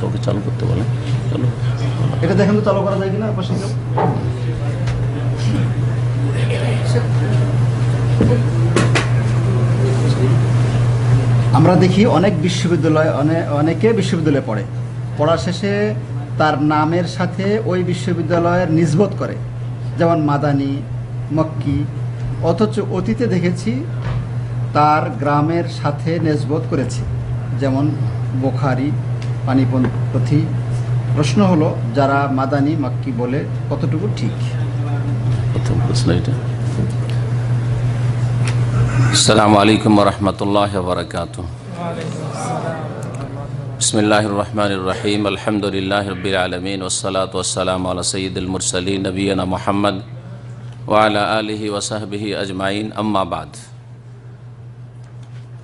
কাউকে চালু করতে বলে এটা দেখেন তো চালু করা যায় কিনা পাশে আমরা দেখি অনেক বিশ্ববিদ্যালয় অনেকে বিশ্ববিদ্যালয়ে পড়ে পড়া শেষে তার নামের সাথে ওই বিশ্ববিদ্যালয়ের নিজবোধ করে যেমন মাদানি মক্কি অথচ অতীতে দেখেছি তার গ্রামের সাথে নেজবোধ করেছে যেমন বোখারি পানিপন্থী প্রশ্ন হলো যারা মাদানি মাক্কি বলে কতটুকু ঠিক প্রথম প্রশ্ন এটা আসসালামু আলাইকুম রহমতুল্লাহ বরকাত বিসমিল্লাহ রহমান রহিম আলহামদুলিল্লাহ রবিল আলমিন ওসলাত ওসালাম আল সঈদুল মুরসলী নবীনা মোহাম্মদ ওয়ালা আলহি ওসাহবিহি আজমাইন আম্মাবাদ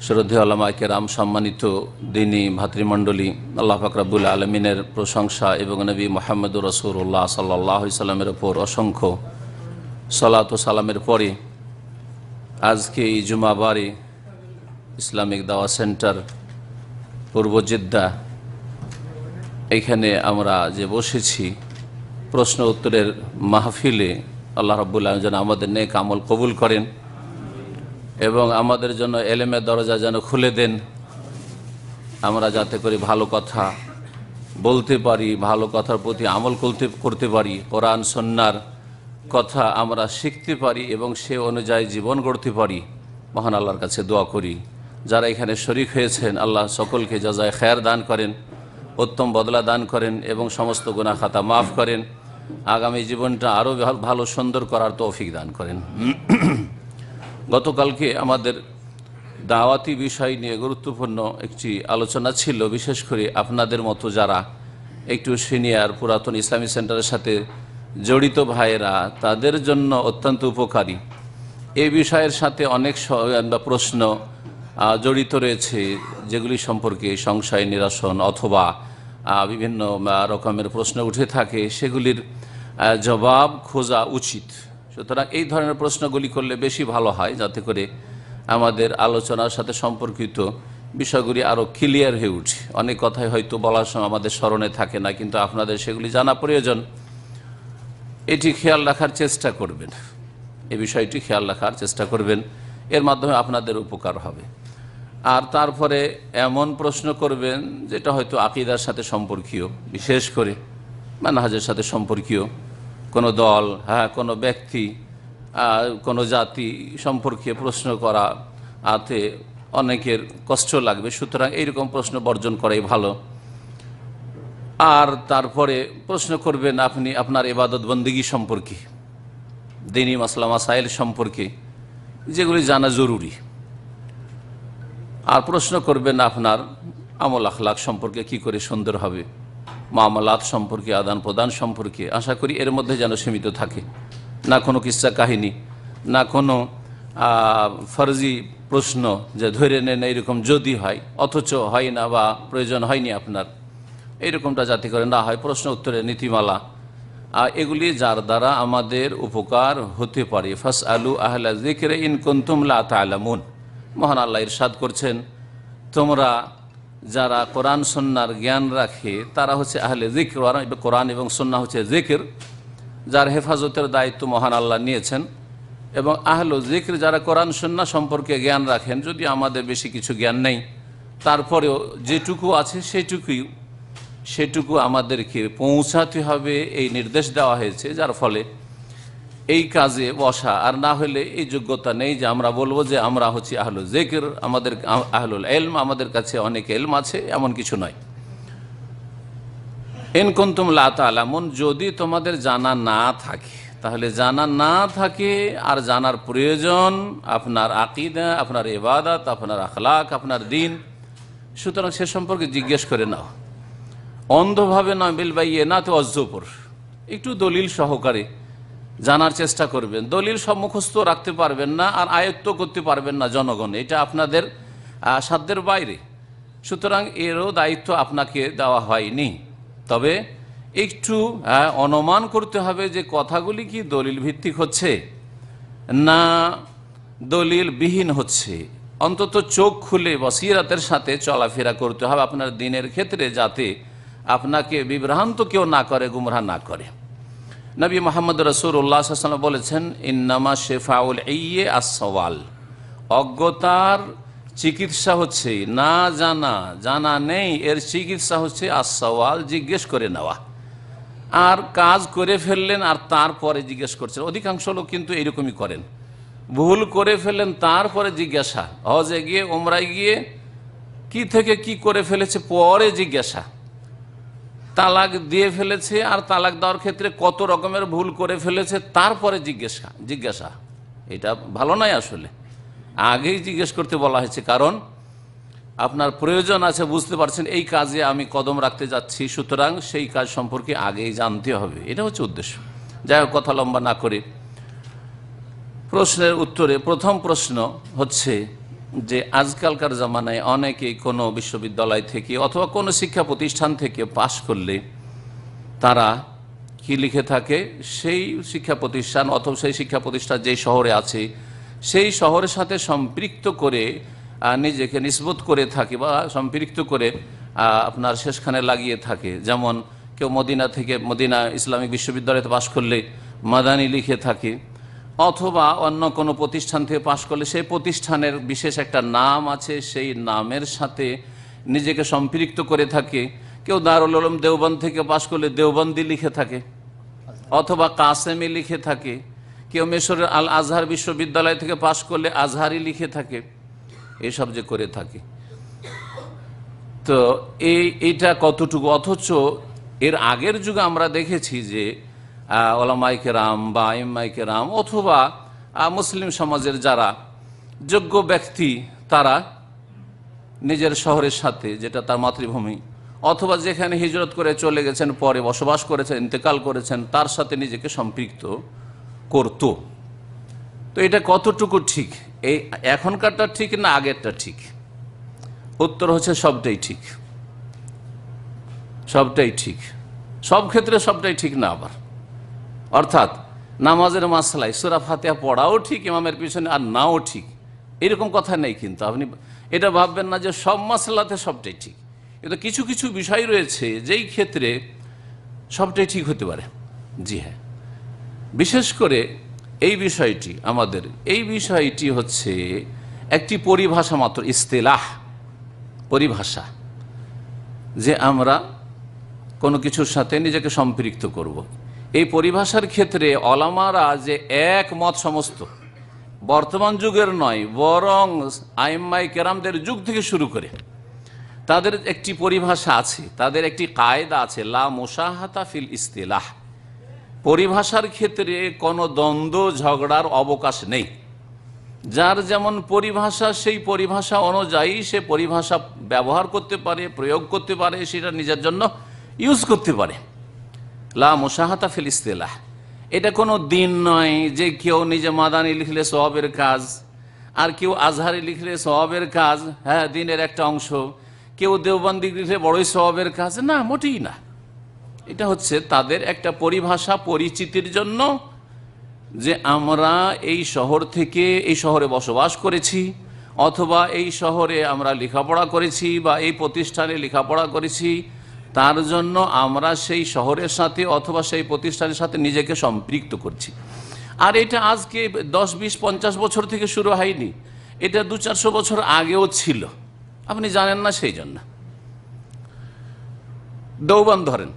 শ্রদ্ধে আলামাকে রাম সম্মানিত দিনী ভাতৃমণ্ডলী আল্লাহ ফাকরাবুল আলমিনের প্রশংসা এবং নবী মোহাম্মদ রসুল্লাহ সাল্লাহ সাল্লামের ওপর অসংখ্য সালাত ও সালামের পরে আজকে এই জুমাবারে ইসলামিক দাওয়া সেন্টার পূর্ব জেদ্দা এখানে আমরা যে বসেছি প্রশ্ন উত্তরের মাহফিলে আল্লাহ আলম যেন আমাদের নেক আমল কবুল করেন এবং আমাদের জন্য এলেমের দরজা যেন খুলে দেন আমরা যাতে করে ভালো কথা বলতে পারি ভালো কথার প্রতি আমল করতে করতে পারি কোরআন সন্ন্যার কথা আমরা শিখতে পারি এবং সে অনুযায়ী জীবন গড়তে পারি মহান আল্লাহর কাছে দোয়া করি যারা এখানে শরিক হয়েছেন আল্লাহ সকলকে যাজায় খ্যার দান করেন উত্তম বদলা দান করেন এবং সমস্ত গুণা খাতা মাফ করেন আগামী জীবনটা আরও ভালো সুন্দর করার তৌফিক দান করেন গতকালকে আমাদের দাওয়াতি বিষয় নিয়ে গুরুত্বপূর্ণ একটি আলোচনা ছিল বিশেষ করে আপনাদের মতো যারা একটু সিনিয়র পুরাতন ইসলামী সেন্টারের সাথে জড়িত ভাইয়েরা তাদের জন্য অত্যন্ত উপকারী এ বিষয়ের সাথে অনেক প্রশ্ন জড়িত রয়েছে যেগুলি সম্পর্কে সংশয় নিরসন অথবা বিভিন্ন রকমের প্রশ্ন উঠে থাকে সেগুলির জবাব খোঁজা উচিত সুতরাং এই ধরনের প্রশ্নগুলি করলে বেশি ভালো হয় যাতে করে আমাদের আলোচনার সাথে সম্পর্কিত বিষয়গুলি আরও ক্লিয়ার হয়ে উঠে অনেক কথাই হয়তো বলার সময় আমাদের স্মরণে থাকে না কিন্তু আপনাদের সেগুলি জানা প্রয়োজন এটি খেয়াল রাখার চেষ্টা করবেন এ বিষয়টি খেয়াল রাখার চেষ্টা করবেন এর মাধ্যমে আপনাদের উপকার হবে আর তারপরে এমন প্রশ্ন করবেন যেটা হয়তো আকিদার সাথে সম্পর্কীয় বিশেষ করে মানহাজের সাথে সম্পর্কীয় কোনো দল হ্যাঁ কোনো ব্যক্তি কোনো জাতি সম্পর্কে প্রশ্ন করা আতে অনেকের কষ্ট লাগবে সুতরাং এইরকম প্রশ্ন বর্জন করাই ভালো আর তারপরে প্রশ্ন করবেন আপনি আপনার এবাদত বন্দিগি সম্পর্কে দিনী মাসলা মাসাইল সম্পর্কে যেগুলি জানা জরুরি আর প্রশ্ন করবেন আপনার আমল আখলাখ সম্পর্কে কি করে সুন্দর হবে মামলাত সম্পর্কে আদান প্রদান সম্পর্কে আশা করি এর মধ্যে যেন সীমিত থাকে না কোনো কিসা কাহিনী না কোনো ফরজি প্রশ্ন যে ধরে নেন এইরকম যদি হয় অথচ হয় না বা প্রয়োজন হয়নি আপনার এরকমটা যাতে করে না হয় প্রশ্ন উত্তরে নীতিমালা এগুলি যার দ্বারা আমাদের উপকার হতে পারে ফাস আলু আহলা জিকরে ইনকুন্তুমলা তালামুন মহান আল্লাহ ইরশাদ করছেন তোমরা যারা কোরআন সন্ন্যার জ্ঞান রাখে তারা হচ্ছে আহলে জিকির কোরআন এবং সন্না হচ্ছে জিকির যার হেফাজতের দায়িত্ব মহান আল্লাহ নিয়েছেন এবং আহলো জিকির যারা কোরআন সন্না সম্পর্কে জ্ঞান রাখেন যদি আমাদের বেশি কিছু জ্ঞান নেই তারপরেও যেটুকু আছে সেটুকুই সেটুকু আমাদেরকে পৌঁছাতে হবে এই নির্দেশ দেওয়া হয়েছে যার ফলে এই কাজে বসা আর না হলে এই যোগ্যতা নেই যে আমরা বলবো যে আমরা হচ্ছি আহল জেকের আমাদের আহলুল এলম আমাদের কাছে অনেক এলম আছে এমন কিছু নয় এনকন্তুম লাতালামুন যদি তোমাদের জানা না থাকে তাহলে জানা না থাকে আর জানার প্রয়োজন আপনার আকিদা আপনার ইবাদত আপনার আখলাক আপনার দিন সুতরাং সে সম্পর্কে জিজ্ঞেস করে নাও অন্ধভাবে না বিলবাইয়ে না তো অজ্জপুর একটু দলিল সহকারে জানার চেষ্টা করবেন দলিল সব মুখস্থ রাখতে পারবেন না আর আয়ত্ত করতে পারবেন না জনগণ এটা আপনাদের সাধ্যের বাইরে সুতরাং এরও দায়িত্ব আপনাকে দেওয়া হয়নি তবে একটু অনুমান করতে হবে যে কথাগুলি কি দলিল ভিত্তিক হচ্ছে না দলিল বিহীন হচ্ছে অন্তত চোখ খুলে বসিরাতের সাথে চলাফেরা করতে হবে আপনার দিনের ক্ষেত্রে যাতে আপনাকে বিভ্রান্ত কেউ না করে গুমরা না করে নবী মোহাম্মদ উল্লাহাম বলেছেন ইন্নামা শেফাউল ইয়ে আসওয়াল অজ্ঞতার চিকিৎসা হচ্ছে না জানা জানা নেই এর চিকিৎসা হচ্ছে আসওয়াল জিজ্ঞেস করে নেওয়া আর কাজ করে ফেললেন আর তারপরে জিজ্ঞেস করছেন অধিকাংশ লোক কিন্তু এইরকমই করেন ভুল করে ফেললেন তারপরে জিজ্ঞাসা হজে গিয়ে ওমরায় গিয়ে কি থেকে কি করে ফেলেছে পরে জিজ্ঞাসা তালাক দিয়ে ফেলেছে আর তালাক দেওয়ার ক্ষেত্রে কত রকমের ভুল করে ফেলেছে তারপরে জিজ্ঞাসা জিজ্ঞাসা এটা ভালো নয় আসলে আগেই জিজ্ঞেস করতে বলা হয়েছে কারণ আপনার প্রয়োজন আছে বুঝতে পারছেন এই কাজে আমি কদম রাখতে যাচ্ছি সুতরাং সেই কাজ সম্পর্কে আগেই জানতে হবে এটা হচ্ছে উদ্দেশ্য যাই হোক কথা লম্বা না করে প্রশ্নের উত্তরে প্রথম প্রশ্ন হচ্ছে যে আজকালকার জামানায় অনেকে কোনো বিশ্ববিদ্যালয় থেকে অথবা কোনো শিক্ষা প্রতিষ্ঠান থেকে পাশ করলে তারা কি লিখে থাকে সেই শিক্ষা প্রতিষ্ঠান অথবা সেই শিক্ষা প্রতিষ্ঠান যে শহরে আছে সেই শহরের সাথে সম্পৃক্ত করে নিজেকে নিষ্পত করে থাকে বা সম্পৃক্ত করে আপনার শেষখানে লাগিয়ে থাকে যেমন কেউ মদিনা থেকে মদিনা ইসলামিক বিশ্ববিদ্যালয়তে পাশ করলে মাদানি লিখে থাকে অথবা অন্য কোনো প্রতিষ্ঠান থেকে পাশ করলে সেই প্রতিষ্ঠানের বিশেষ একটা নাম আছে সেই নামের সাথে নিজেকে সম্পৃক্ত করে থাকে কেউ দারুল আলম দেওবন্দ থেকে পাশ করলে দেওবন্দি লিখে থাকে অথবা কাসেমি লিখে থাকে কেউ মেশরের আল আজহার বিশ্ববিদ্যালয় থেকে পাশ করলে আজহারি লিখে থাকে এসব যে করে থাকে তো এই এটা কতটুকু অথচ এর আগের যুগে আমরা দেখেছি যে ওলামাইকে রাম বা এমমাইকে রাম অথবা মুসলিম সমাজের যারা যোগ্য ব্যক্তি তারা নিজের শহরের সাথে যেটা তার মাতৃভূমি অথবা যেখানে হিজরত করে চলে গেছেন পরে বসবাস করেছেন ইন্তেকাল করেছেন তার সাথে নিজেকে সম্পৃক্ত করত তো এটা কতটুকু ঠিক এই এখনকারটা ঠিক না আগেরটা ঠিক উত্তর হচ্ছে সবটাই ঠিক সবটাই ঠিক সব ক্ষেত্রে সবটাই ঠিক না আবার অর্থাৎ নামাজের মাসলায় সুরা ফাতেহা পড়াও ঠিক ইমামের পিছনে আর নাও ঠিক এরকম কথা নেই কিন্তু আপনি এটা ভাববেন না যে সব মাসলাতে সবটাই ঠিক কিন্তু কিছু কিছু বিষয় রয়েছে যেই ক্ষেত্রে সবটাই ঠিক হতে পারে জি হ্যাঁ বিশেষ করে এই বিষয়টি আমাদের এই বিষয়টি হচ্ছে একটি পরিভাষা মাত্র ইস্তেলাহ পরিভাষা যে আমরা কোনো কিছুর সাথে নিজেকে সম্পৃক্ত করব এই পরিভাষার ক্ষেত্রে অলামারা যে একমত সমস্ত বর্তমান যুগের নয় বরং আইম্মাই কেরামদের যুগ থেকে শুরু করে তাদের একটি পরিভাষা আছে তাদের একটি কায়দা আছে লা মোশাহাতা ফিল ইস্তিলাহ পরিভাষার ক্ষেত্রে কোনো দ্বন্দ্ব ঝগড়ার অবকাশ নেই যার যেমন পরিভাষা সেই পরিভাষা অনুযায়ী সে পরিভাষা ব্যবহার করতে পারে প্রয়োগ করতে পারে সেটা নিজের জন্য ইউজ করতে পারে লা মোশাহাতা ফিল ইস্তেলাহ এটা কোনো দিন নয় যে কেউ নিজে মাদানি লিখলে স্বভাবের কাজ আর কেউ আজহারি লিখলে স্বভাবের কাজ হ্যাঁ দিনের একটা অংশ কেউ দেওবন্দি লিখলে বড়ই স্বভাবের কাজ না মোটেই না এটা হচ্ছে তাদের একটা পরিভাষা পরিচিতির জন্য যে আমরা এই শহর থেকে এই শহরে বসবাস করেছি অথবা এই শহরে আমরা লেখাপড়া করেছি বা এই প্রতিষ্ঠানে লেখাপড়া করেছি তার জন্য আমরা সেই শহরের সাথে অথবা সেই প্রতিষ্ঠানের সাথে নিজেকে সম্পৃক্ত করছি আর এটা আজকে দশ বিশ পঞ্চাশ বছর থেকে শুরু হয়নি এটা দু চারশো বছর আগেও ছিল আপনি জানেন না সেই জন্য দেওবান ধরেন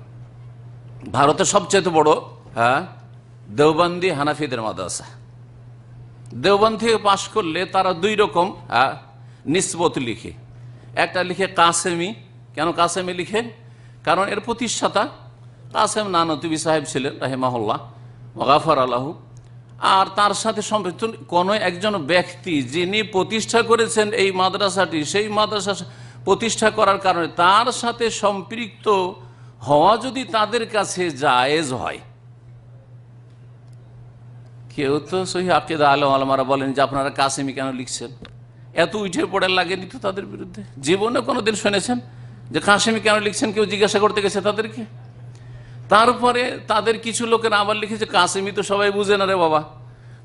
ভারতের সবচেয়ে বড় হ্যাঁ দেওবান্দি হানাফিদের মাদ্রাসা দেওবান থেকে পাশ করলে তারা দুই রকম হ্যাঁ, নিসবত লিখে একটা লিখে কাসেমি কেন কাসেমি লিখে কারণ এর প্রতিষ্ঠাতা তাসেম নানতুবি সাহেব ছিলেন রাহেমাহুল্লাহ মগাফর আল্লাহু আর তার সাথে সম্পৃক্ত কোনো একজন ব্যক্তি যিনি প্রতিষ্ঠা করেছেন এই মাদ্রাসাটি সেই মাদ্রাসা প্রতিষ্ঠা করার কারণে তার সাথে সম্পৃক্ত হওয়া যদি তাদের কাছে জায়েজ হয় কেউ তো সহি আকিদা আলম আলমারা বলেন যে আপনারা কাসেমি কেন লিখছেন এত উঠে পড়ে লাগেনি তো তাদের বিরুদ্ধে জীবনে কোনো দিন শুনেছেন যে কাশেমি কেন লিখছেন কেউ জিজ্ঞাসা করতে গেছে তাদেরকে তারপরে তাদের কিছু লোকের আবার লিখেছে কাশেমি তো সবাই বুঝে না রে বাবা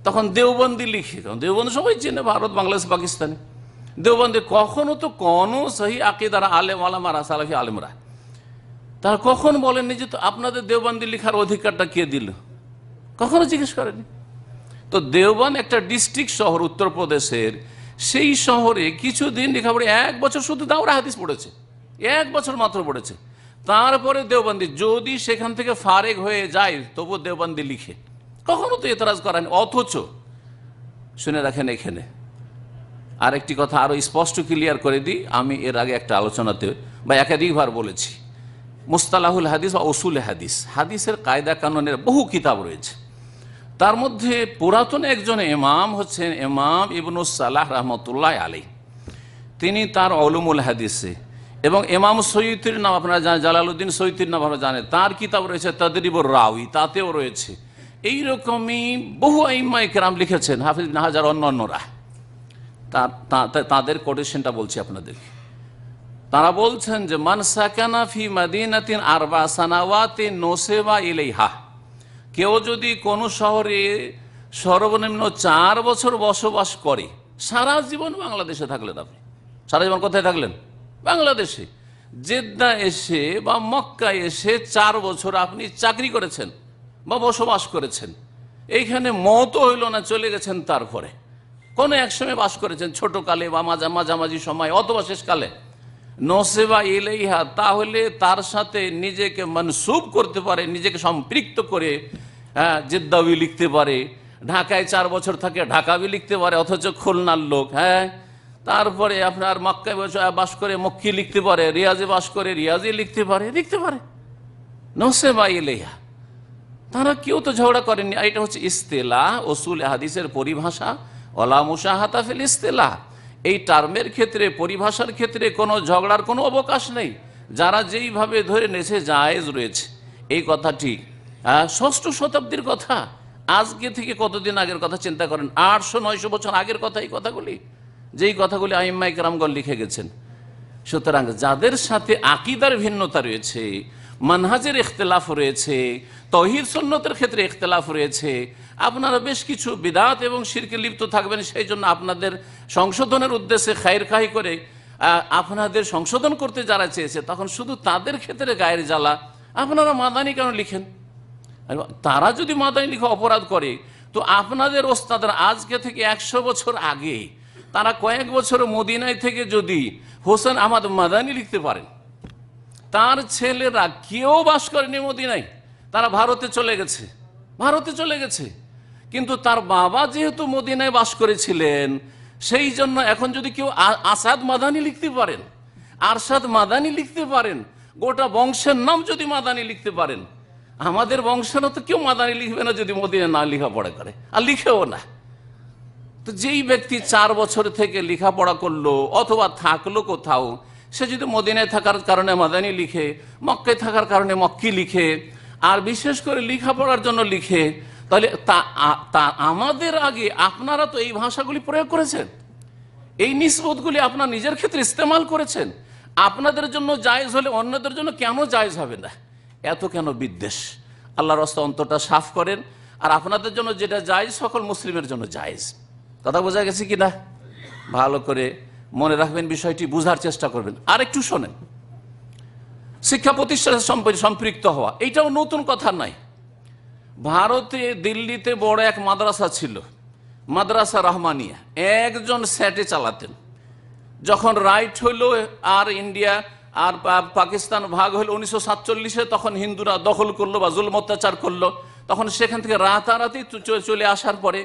তখন দেওবন্দি লিখে দেওবন্দ সবাই চেনে ভারত বাংলাদেশ পাকিস্তানে দেওবন্দি কখনো তো কোনো সহি আকিদারা আলেম আলামারা সালাফি আলেমরা তারা কখন বলেননি যে আপনাদের দেওবন্দি লিখার অধিকারটা কে দিল কখনো জিজ্ঞেস করেনি তো দেওবান একটা ডিস্ট্রিক্ট শহর উত্তরপ্রদেশের সেই শহরে কিছুদিন লেখাপড়ে এক বছর শুধু দাওরা হাদিস পড়েছে এক বছর মাত্র পড়েছে তারপরে দেওবন্দি যদি সেখান থেকে ফারেক হয়ে যায় তবু দেওবন্দি লিখে কখনো তো এতরাজ করেন অথচ শুনে রাখেন এখানে আরেকটি কথা আরো স্পষ্ট ক্লিয়ার করে দিই আমি এর আগে একটা আলোচনাতে বা একাধিকবার বলেছি মুস্তালাহুল হাদিস বা অসুল হাদিস হাদিসের কায়দা কানুনের বহু কিতাব রয়েছে তার মধ্যে পুরাতন একজন এমাম হচ্ছেন এমাম ইবনুসালাহ রহমতুল্লাহ আলী তিনি তার অলুমুল হাদিসে এবং এমাম সৈয়দির নাম আপনারা জানেন জালালুদ্দিন সৈয়দির নাম আপনারা জানেন তার কিতাব রয়েছে তাদরিবুর রাউই তাতেও রয়েছে এইরকমই বহু আইম্মা একরাম লিখেছেন হাফিজ হাজার অন্য অন্যরা তাদের কোটেশনটা বলছি আপনাদেরকে তারা বলছেন যে মানসাকানা ফি মাদিনাতিন আরবা সানাওয়াতে নোসেবা ইলেহা কেউ যদি কোনো শহরে সর্বনিম্ন চার বছর বসবাস করে সারা জীবন বাংলাদেশে থাকলেন আপনি সারা জীবন কোথায় থাকলেন বাংলাদেশে জেদ্দা এসে বা মক্কা এসে চার বছর আপনি চাকরি করেছেন বা বসবাস করেছেন এইখানে মতো হইল না চলে গেছেন তারপরে কোনো এক সময় বাস করেছেন কালে বা মাঝা মাঝামাঝি সময় অথবা শেষকালে নসেবা ইলেইহা তাহলে তার সাথে নিজেকে মনসুব করতে পারে নিজেকে সম্পৃক্ত করে হ্যাঁ জেদ্দাবি লিখতে পারে ঢাকায় চার বছর থাকে ঢাকাবি লিখতে পারে অথচ খুলনার লোক হ্যাঁ তারপরে আপনার মক্কায় বাস করে মক্কি লিখতে পারে রিয়াজে বাস করে রিয়াজি লিখতে পারে লিখতে পারে নসে ইলেহা তারা কেউ তো ঝগড়া করেনি এটা হচ্ছে ইস্তেলা ওসুল হাদিসের পরিভাষা অলামুসা মুসাহাতাফিল ইস্তেলা এই টার্মের ক্ষেত্রে পরিভাষার ক্ষেত্রে কোনো ঝগড়ার কোনো অবকাশ নেই যারা যেইভাবে ধরে নেছে জায়েজ রয়েছে এই কথাটি ষষ্ঠ শতাব্দীর কথা আজকে থেকে কতদিন আগের কথা চিন্তা করেন আটশো নয়শো বছর আগের কথা এই কথাগুলি যেই কথাগুলি আইম্মাই কেরামগর লিখে গেছেন সুতরাং যাদের সাথে আকিদার ভিন্নতা রয়েছে মানহাজের ইখতলাফ রয়েছে তহির সন্ন্যতের ক্ষেত্রে ইখতলাফ রয়েছে আপনারা বেশ কিছু বিদাত এবং শিরকে লিপ্ত থাকবেন সেই জন্য আপনাদের সংশোধনের উদ্দেশ্যে খায়ের খাই করে আপনাদের সংশোধন করতে যারা চেয়েছে তখন শুধু তাদের ক্ষেত্রে গায়ের জ্বালা আপনারা মাদানি কেন লিখেন তারা যদি মাদানি লিখে অপরাধ করে তো আপনাদের ওস্তাদের আজকে থেকে একশো বছর আগে তারা কয়েক বছর মদিনায় থেকে যদি হোসেন আহমদ মাদানি লিখতে পারেন তার ছেলেরা কেউ বাস করেনি মদিনায় তারা ভারতে চলে গেছে ভারতে চলে গেছে কিন্তু তার বাবা যেহেতু মদিনায় বাস করেছিলেন সেই জন্য এখন যদি কেউ আসাদ মাদানি লিখতে পারেন আরশাদ মাদানি লিখতে পারেন গোটা বংশের নাম যদি মাদানি লিখতে পারেন আমাদের বংশেরও তো কেউ মাদানি লিখবে না যদি মদিনা না লিখা লেখাপড়া করে আর লিখেও না তো যেই ব্যক্তি চার বছর থেকে লেখাপড়া করলো অথবা থাকলো কোথাও সে যদি মদিনায় থাকার কারণে মাদানি লিখে মক্কে থাকার কারণে মক্কি লিখে আর বিশেষ করে লেখাপড়ার জন্য লিখে তাহলে তা আমাদের আগে আপনারা তো এই ভাষাগুলি প্রয়োগ করেছেন এই নিষ্পদগুলি আপনার নিজের ক্ষেত্রে ইস্তেমাল করেছেন আপনাদের জন্য জায়জ হলে অন্যদের জন্য কেন জায়জ হবে না এত কেন বিদ্বেষ আল্লাহর অস্ত অন্তরটা সাফ করেন আর আপনাদের জন্য যেটা জায়জ সকল মুসলিমের জন্য জায়জ কথা বোঝা গেছে কি না ভালো করে মনে রাখবেন বিষয়টি বুঝার চেষ্টা করবেন আর একটু শোনেন শিক্ষা প্রতিষ্ঠানের সম্পৃক্ত হওয়া এইটাও নতুন কথা নাই ভারতে দিল্লিতে বড় এক মাদ্রাসা ছিল মাদ্রাসা রহমানিয়া একজন স্যাটে চালাতেন যখন রাইট হইল আর ইন্ডিয়া আর পাকিস্তান ভাগ হইল উনিশশো সাতচল্লিশে তখন হিন্দুরা দখল করলো বা জুল অত্যাচার করলো তখন সেখান থেকে রাতারাতি চলে আসার পরে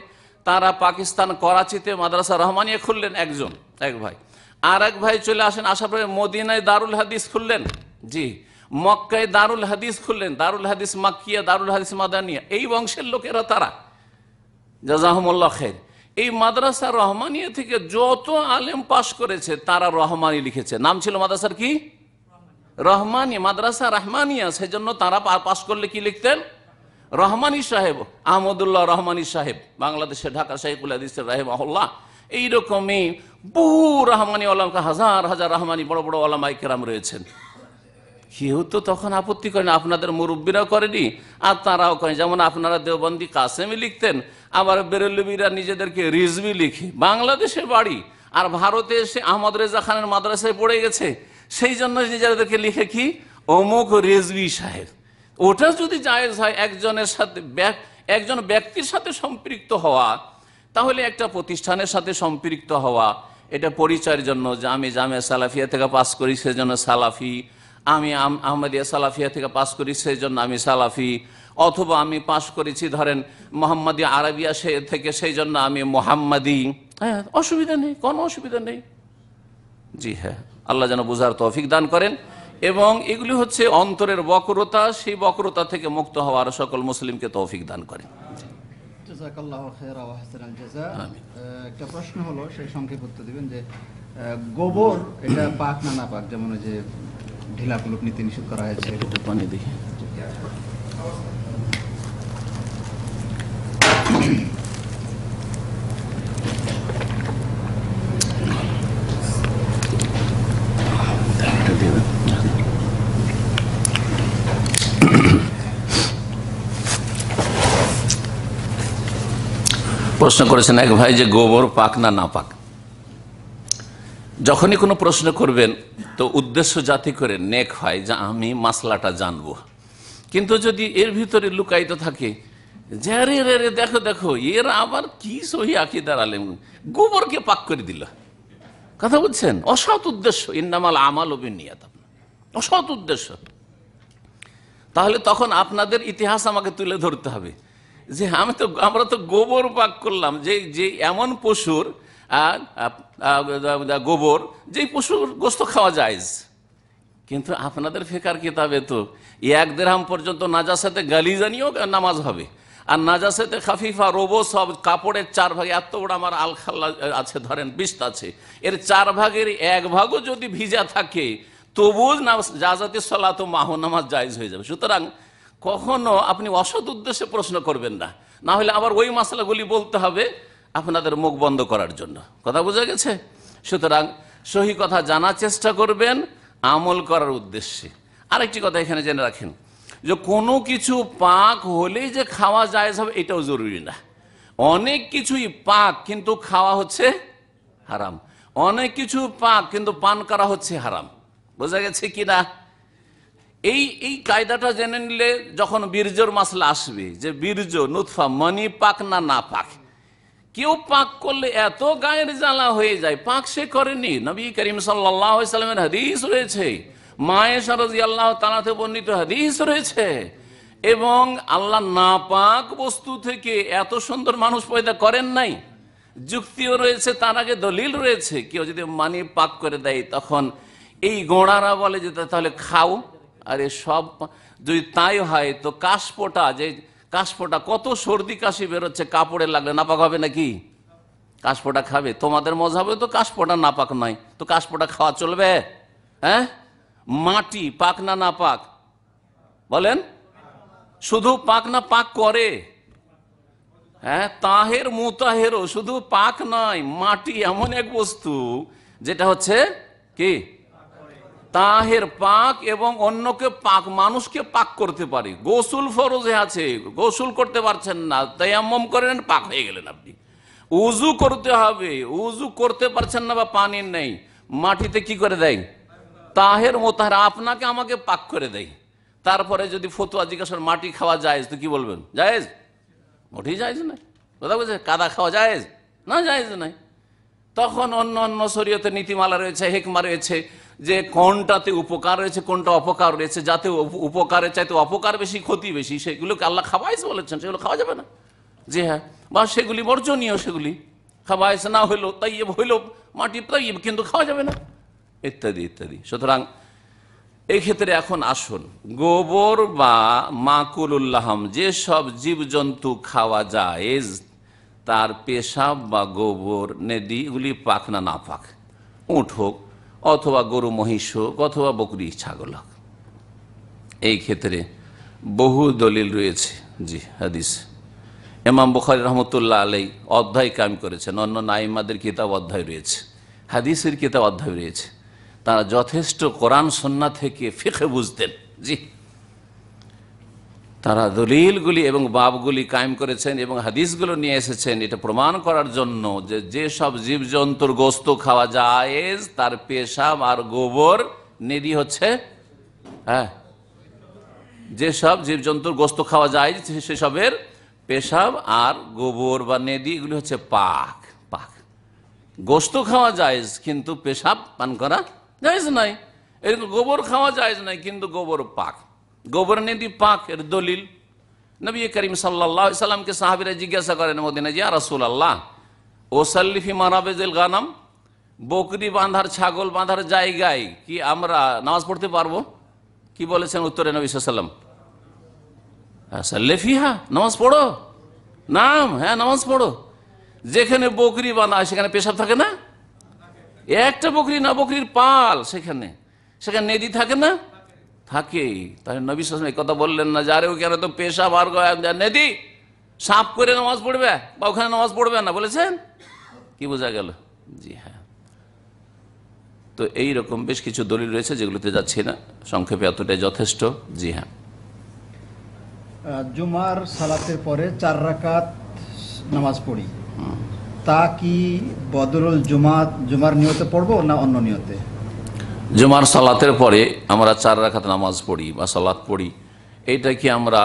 তারা পাকিস্তান করাচিতে মাদ্রাসা রহমানিয়া খুললেন একজন এক ভাই আর এক ভাই চলে আসেন আসার পরে মদিনায় দারুল হাদিস খুললেন জি মক্কায় দারুল হাদিস খুললেন দারুল হাদিস মাক্কিয়া দারুল হাদিস মাদানিয়া এই বংশের লোকেরা তারা জাজাহমুল্লা খের এই মাদ্রাসা রহমানিয়া থেকে যত আলেম পাশ করেছে তারা রহমানি লিখেছে নাম ছিল মাদ্রাসার কি রহমানি মাদ্রাসা রহমানিয়া সেজন্য তারা পাশ করলে কি লিখতেন রহমানী সাহেব আহমদুল্লাহ রহমানী সাহেব বাংলাদেশে ঢাকা শাহিকুল হাদিসের রাহেমাহুল্লাহ এইরকমই বহু রহমানি আলমকে হাজার হাজার রহমানি বড় বড় আলামা কেরাম রয়েছেন কেউ তো তখন আপত্তি করেন আপনাদের মুরব্বীরাও করেনি আর তারাও করেন যেমন আপনারা দেওবন্দি কাসেমি লিখতেন আবার বেরেলবিরা নিজেদেরকে রিজবি লিখে বাংলাদেশে বাড়ি আর ভারতে এসে আহমদ রেজা খানের মাদ্রাসায় পড়ে গেছে সেই জন্য নিজেদেরকে লিখে কি অমুক রেজবি সাহেব ওটা যদি জায়েজ হয় একজনের সাথে একজন ব্যক্তির সাথে সম্পৃক্ত হওয়া তাহলে একটা প্রতিষ্ঠানের সাথে সম্পৃক্ত হওয়া এটা পরিচয়ের জন্য যে আমি জামিয়া সালাফিয়া থেকে পাস করি সেজন্য সালাফি আমি আহমদিয়া সালাফিয়া থেকে পাস করি সেই জন্য আমি সালাফি অথবা আমি পাস করেছি ধরেন মোহাম্মদী আরবিয়া সে থেকে সেই জন্য আমি মোহাম্মদি হ্যাঁ অসুবিধা নেই কোনো অসুবিধা নেই জি হ্যাঁ আল্লাহ যেন বুঝার তৌফিক দান করেন এবং এগুলি হচ্ছে অন্তরের বক্রতা সেই বক্রতা থেকে মুক্ত হওয়ার সকল মুসলিমকে তৌফিক দান করে একটা প্রশ্ন হলো সেই সংক্ষেপ উত্তর দিবেন যে গোবর এটা পাক না না পাক যেমন যে ঢিলা নীতি নিষেধ করা হয়েছে পানি দিই প্রশ্ন করেছেন এক ভাই যে গোবর পাক না না পাক যখনই কোনো প্রশ্ন করবেন তো উদ্দেশ্য জাতি করে নেক হয় যে আমি মাসলাটা জানবো কিন্তু যদি এর ভিতরে লুকায়িত থাকে যে রে রে রে দেখো দেখো এর আবার কি সহি আকিদার আলেম গোবরকে পাক করে দিল কথা বলছেন অসৎ উদ্দেশ্য ইন্নামাল আমাল অবিনিয়াত অসৎ উদ্দেশ্য তাহলে তখন আপনাদের ইতিহাস আমাকে তুলে ধরতে হবে যে আমি তো আমরা তো গোবর পাক করলাম যে যে এমন পশুর গোবর যে পশুর গোস্ত খাওয়া যায় কিন্তু আপনাদের ফেকার কিতাবে তো এক দেড়হাম পর্যন্ত নাজাসাতে গালি জানিয়েও নামাজ হবে আর নাজাসেতে খাফিফা রোবো সব কাপড়ের চার ভাগে এত বড় আমার আলখাল্লা আছে ধরেন বিস্ত আছে এর চার ভাগের এক ভাগও যদি ভিজা থাকে তবুও না জাজাতে সলাত মাহ নামাজ জায়জ হয়ে যাবে সুতরাং কখনো আপনি অসৎ উদ্দেশ্যে প্রশ্ন করবেন না না হলে আবার ওই মশলাগুলি বলতে হবে আপনাদের মুখ বন্ধ করার জন্য কথা বোঝা গেছে সুতরাং সহি কথা জানার চেষ্টা করবেন আমল করার উদ্দেশ্যে আরেকটি কথা এখানে জেনে রাখেন যে কোনো কিছু পাক হলেই যে খাওয়া যায় হবে এটাও জরুরি না অনেক কিছুই পাক কিন্তু খাওয়া হচ্ছে হারাম অনেক কিছু পাক কিন্তু পান করা হচ্ছে হারাম বোঝা গেছে কি না এই এই কায়দাটা জেনে নিলে যখন বীর্যর মাসলা আসবে যে বীর্য নুৎফা মনি পাক না না পাক কেউ পাক করলে এত গায়ের জ্বালা হয়ে যায় পাক সে করেনি নবী করিম সাল্লামের হাদিস রয়েছে মায়ে সারজি আল্লাহ তালাতে বর্ণিত হাদিস রয়েছে এবং আল্লাহ না পাক বস্তু থেকে এত সুন্দর মানুষ পয়দা করেন নাই যুক্তিও রয়েছে তার আগে দলিল রয়েছে কেউ যদি মানি পাক করে দেয় তখন এই গোড়ারা বলে যে তাহলে খাও আর এ সব যদি তাই হয় তো কাশপোটা যে কাশপোটা কত সর্দি কাশি বেরোচ্ছে কাপড়ে লাগলে নাপাক হবে নাকি কাশপোটা খাবে তোমাদের মজা হবে তো কাশপোটা নাপাক নয় তো কাশপোটা খাওয়া চলবে হ্যাঁ মাটি পাক না না পাক বলেন শুধু পাক না পাক করে হ্যাঁ তাহের মুতাহেরও শুধু পাক নয় মাটি এমন এক বস্তু যেটা হচ্ছে কি তাহের পাক এবং অন্যকে পাক মানুষকে পাক করতে পারি গোসুল ফরজে আছে গোসুল করতে পারছেন না তাইয়াম্মম করেন পাক হয়ে গেলেন আপনি উজু করতে হবে উজু করতে পারছেন না বা পানি নেই মাটিতে কি করে দেয় তাহের মোতাহের আপনাকে আমাকে পাক করে দেয় তারপরে যদি ফতুয়া জিজ্ঞাসা মাটি খাওয়া যায় তো কি বলবেন জায়েজ মোটেই যায়জ না কথা বলছে কাদা খাওয়া যায়জ না যায়জ নাই তখন অন্য অন্য শরীয়তে নীতিমালা রয়েছে হেকমা রয়েছে যে কোনটাতে উপকার রয়েছে কোনটা অপকার রয়েছে যাতে উপকারের চাইতে অপকার বেশি ক্ষতি বেশি সেগুলোকে আল্লাহ খাবাইস বলেছেন সেগুলো খাওয়া যাবে না জি হ্যাঁ বা সেগুলি বর্জনীয় সেগুলি খাবাইস না হইলো তাই হইল মাটি তাই কিন্তু খাওয়া যাবে না ইত্যাদি ইত্যাদি সুতরাং এই ক্ষেত্রে এখন আসুন গোবর বা মাকুলুল্লাহাম যেসব জীবজন্তু খাওয়া যায় তার পেশাব বা গোবর নেদি এগুলি পাক না না পাক উঠ হোক অথবা গরু মহিষ হোক অথবা বকরি ছাগল হোক এই ক্ষেত্রে বহু দলিল রয়েছে জি হাদিস এমাম বুখারি রহমতুল্লাহ আলাই অধ্যায় কাম করেছেন অন্য নাইমাদের কিতাব অধ্যায় রয়েছে হাদিসের কিতাব অধ্যায় রয়েছে তারা যথেষ্ট কোরআন সন্না থেকে ফেঁকে বুঝতেন জি তারা দলিলগুলি এবং বাবগুলি কায়েম করেছেন এবং হাদিসগুলো নিয়ে এসেছেন এটা প্রমাণ করার জন্য যে যেসব জীবজন্তুর গোস্ত খাওয়া জায়েজ তার পেশাব আর গোবর নেদি হচ্ছে হ্যাঁ যেসব জীবজন্তুর গোস্ত খাওয়া যায় সেসবের পেশাব আর গোবর বা নেদি এগুলি হচ্ছে পাক পাক গোস্ত খাওয়া যায় কিন্তু পেশাব পান করা যায় নাই এরকম গোবর খাওয়া যায় নাই কিন্তু গোবর পাক গোবর দি পাক এর দলিল নবী করিম সাল্লাহ সাল্লামকে সাহাবিরা জিজ্ঞাসা করেন মদিনা জিয়া রাসুল আল্লাহ সাল্লিফি মারাবেজেল গানাম বকরি বাঁধার ছাগল বাঁধার জায়গায় কি আমরা নামাজ পড়তে পারবো কি বলেছেন উত্তরে নবী সাল্লাম হ্যাঁ, সাল্লেফি হা নামাজ পড়ো নাম হ্যাঁ নামাজ পড়ো যেখানে বকরি বাঁধা সেখানে পেশাব থাকে না একটা বকরি না বকরির পাল সেখানে সেখানে নেদি থাকে না থাকে তাহলে নবী সাসম কথা বললেন না যারে কেন তো পেশা বার নেদি সাফ করে নামাজ পড়বে বা ওখানে নামাজ পড়বে না বলেছেন কি বোঝা গেল জি হ্যাঁ তো এই রকম বেশ কিছু দলিল রয়েছে যেগুলোতে যাচ্ছি না সংক্ষেপে এতটাই যথেষ্ট জি হ্যাঁ জুমার সালাতের পরে চার রাকাত নামাজ পড়ি তা কি বদরুল জুমা জুমার নিয়তে পড়বো না অন্য নিয়তে জুমার সালাতের পরে আমরা চার রাখাত নামাজ পড়ি বা সালাত পড়ি এইটা কি আমরা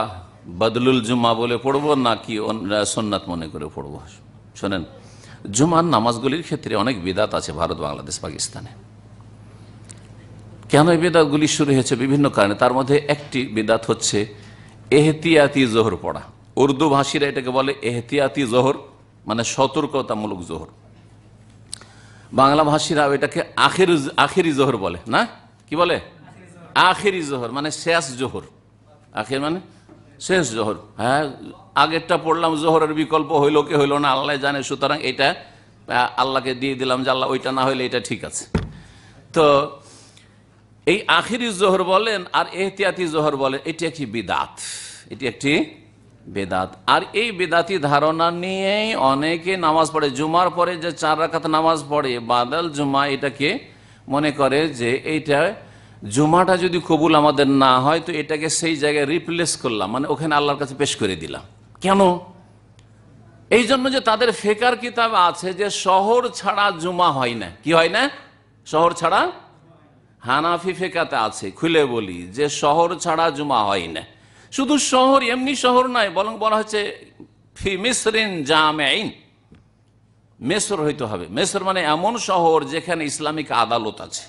বদলুল জুমা বলে পড়ব নাকি সন্ন্যাত মনে করে পড়ব শোনেন জুমার নামাজগুলির ক্ষেত্রে অনেক বিদাত আছে ভারত বাংলাদেশ পাকিস্তানে কেন এই বিদাতগুলি শুরু হয়েছে বিভিন্ন কারণে তার মধ্যে একটি বিদাত হচ্ছে এহতিয়াতি জোহর পড়া উর্দু ভাষীরা এটাকে বলে এহতিয়াতি জোহর মানে সতর্কতামূলক জোহর বাংলা ভাষীরা এটাকে আখের আখেরি জোহর বলে না কি বলে আখেরি জোহর মানে শেষ জোহর আখের মানে শেষ জোহর হ্যাঁ আগেরটা পড়লাম জোহরের বিকল্প হইল কি হইল না আল্লাহ জানে সুতরাং এটা আল্লাহকে দিয়ে দিলাম যে আল্লাহ ওইটা না হইলে এটা ঠিক আছে তো এই আখিরি জোহর বলেন আর এহতিয়াতি জোহর বলেন এটি একটি বিদাত এটি একটি বেদাত আর এই বেদাতি ধারণা নিয়েই অনেকে নামাজ পড়ে জুমার পরে যে চার রাখাত নামাজ পড়ে বাদাল জুমা এটাকে মনে করে যে এইটা জুমাটা যদি কবুল আমাদের না হয় তো এটাকে সেই জায়গায় রিপ্লেস করলাম মানে ওখানে আল্লাহর কাছে পেশ করে দিলাম কেন এই জন্য যে তাদের ফেকার কিতাব আছে যে শহর ছাড়া জুমা হয় না কি হয় না শহর ছাড়া হানাফি ফেকাতে আছে খুলে বলি যে শহর ছাড়া জুমা হয় না শুধু শহর এমনি শহর নয় বরং বলা হচ্ছে মেসর হইতে হবে মেসর মানে এমন শহর যেখানে ইসলামিক আদালত আছে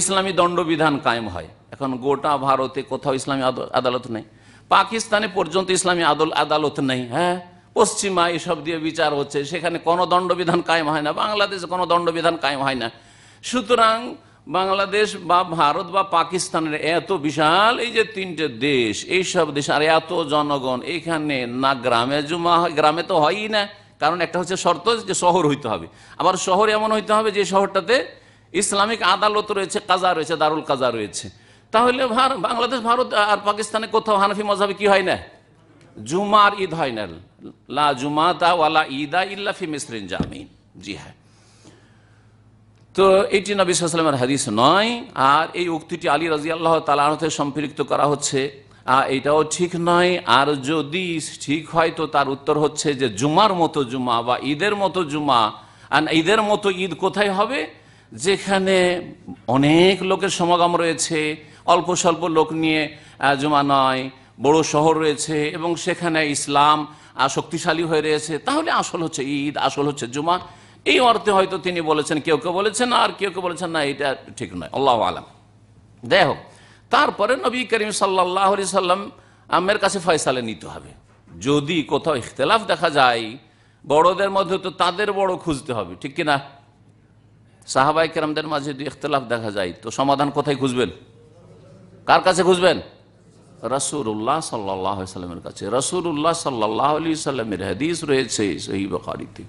ইসলামী দণ্ডবিধান কায়েম হয় এখন গোটা ভারতে কোথাও ইসলামী আদালত নেই পাকিস্তানে পর্যন্ত ইসলামী আদল আদালত নেই হ্যাঁ পশ্চিমা এসব দিয়ে বিচার হচ্ছে সেখানে কোনো দণ্ডবিধান কায়েম হয় না বাংলাদেশে কোনো দণ্ডবিধান কায়েম হয় না সুতরাং বাংলাদেশ বা ভারত বা পাকিস্তানের এত বিশাল এই যে তিনটে দেশ এইসব দেশ আর এত জনগণ এখানে না গ্রামে জুমা গ্রামে তো হয়ই না কারণ একটা হচ্ছে শর্ত যে শহর হইতে হবে আবার শহর এমন হইতে হবে যে শহরটাতে ইসলামিক আদালত রয়েছে কাজা রয়েছে দারুল কাজা রয়েছে তাহলে বাংলাদেশ ভারত আর পাকিস্তানে কোথাও হানফি মজাবে কি হয় না জুমার ঈদ হয় না লা জুমা তা ওয়ালা ঈদা ইল্লা ফি মিসরিন জামিন জি হ্যাঁ তো এটি নবী সাল্লামের হাদিস নয় আর এই উক্তিটি আলী রাজি আল্লাহ তালাহতে সম্পৃক্ত করা হচ্ছে এটাও ঠিক নয় আর যদি ঠিক হয় তো তার উত্তর হচ্ছে যে জুমার মতো জুমা বা ঈদের মতো জুমা আর ঈদের মতো ঈদ কোথায় হবে যেখানে অনেক লোকের সমাগম রয়েছে অল্প স্বল্প লোক নিয়ে জুমা নয় বড় শহর রয়েছে এবং সেখানে ইসলাম শক্তিশালী হয়ে রয়েছে তাহলে আসল হচ্ছে ঈদ আসল হচ্ছে জুমা এই অর্থে হয়তো তিনি বলেছেন কেউ কেউ বলেছেন আর কেউ কেউ বলেছেন না এটা ঠিক নয় আল্লাহ আলাম যাই হোক তারপরে নবী করিম সাল্লাহ আলি সাল্লাম আমের কাছে ফয়সালে নিতে হবে যদি কোথাও ইখতলাফ দেখা যায় বড়দের মধ্যে তো তাদের বড় খুঁজতে হবে ঠিক কিনা সাহাবাই কেরামদের মাঝে যদি ইখতলাফ দেখা যায় তো সমাধান কোথায় খুঁজবেন কার কাছে খুঁজবেন রসুল্লাহ সাল্লাহ সাল্লামের কাছে রসুল্লাহ সাল্লাহ আলি সাল্লামের হদিস রয়েছে সেই বখারিতে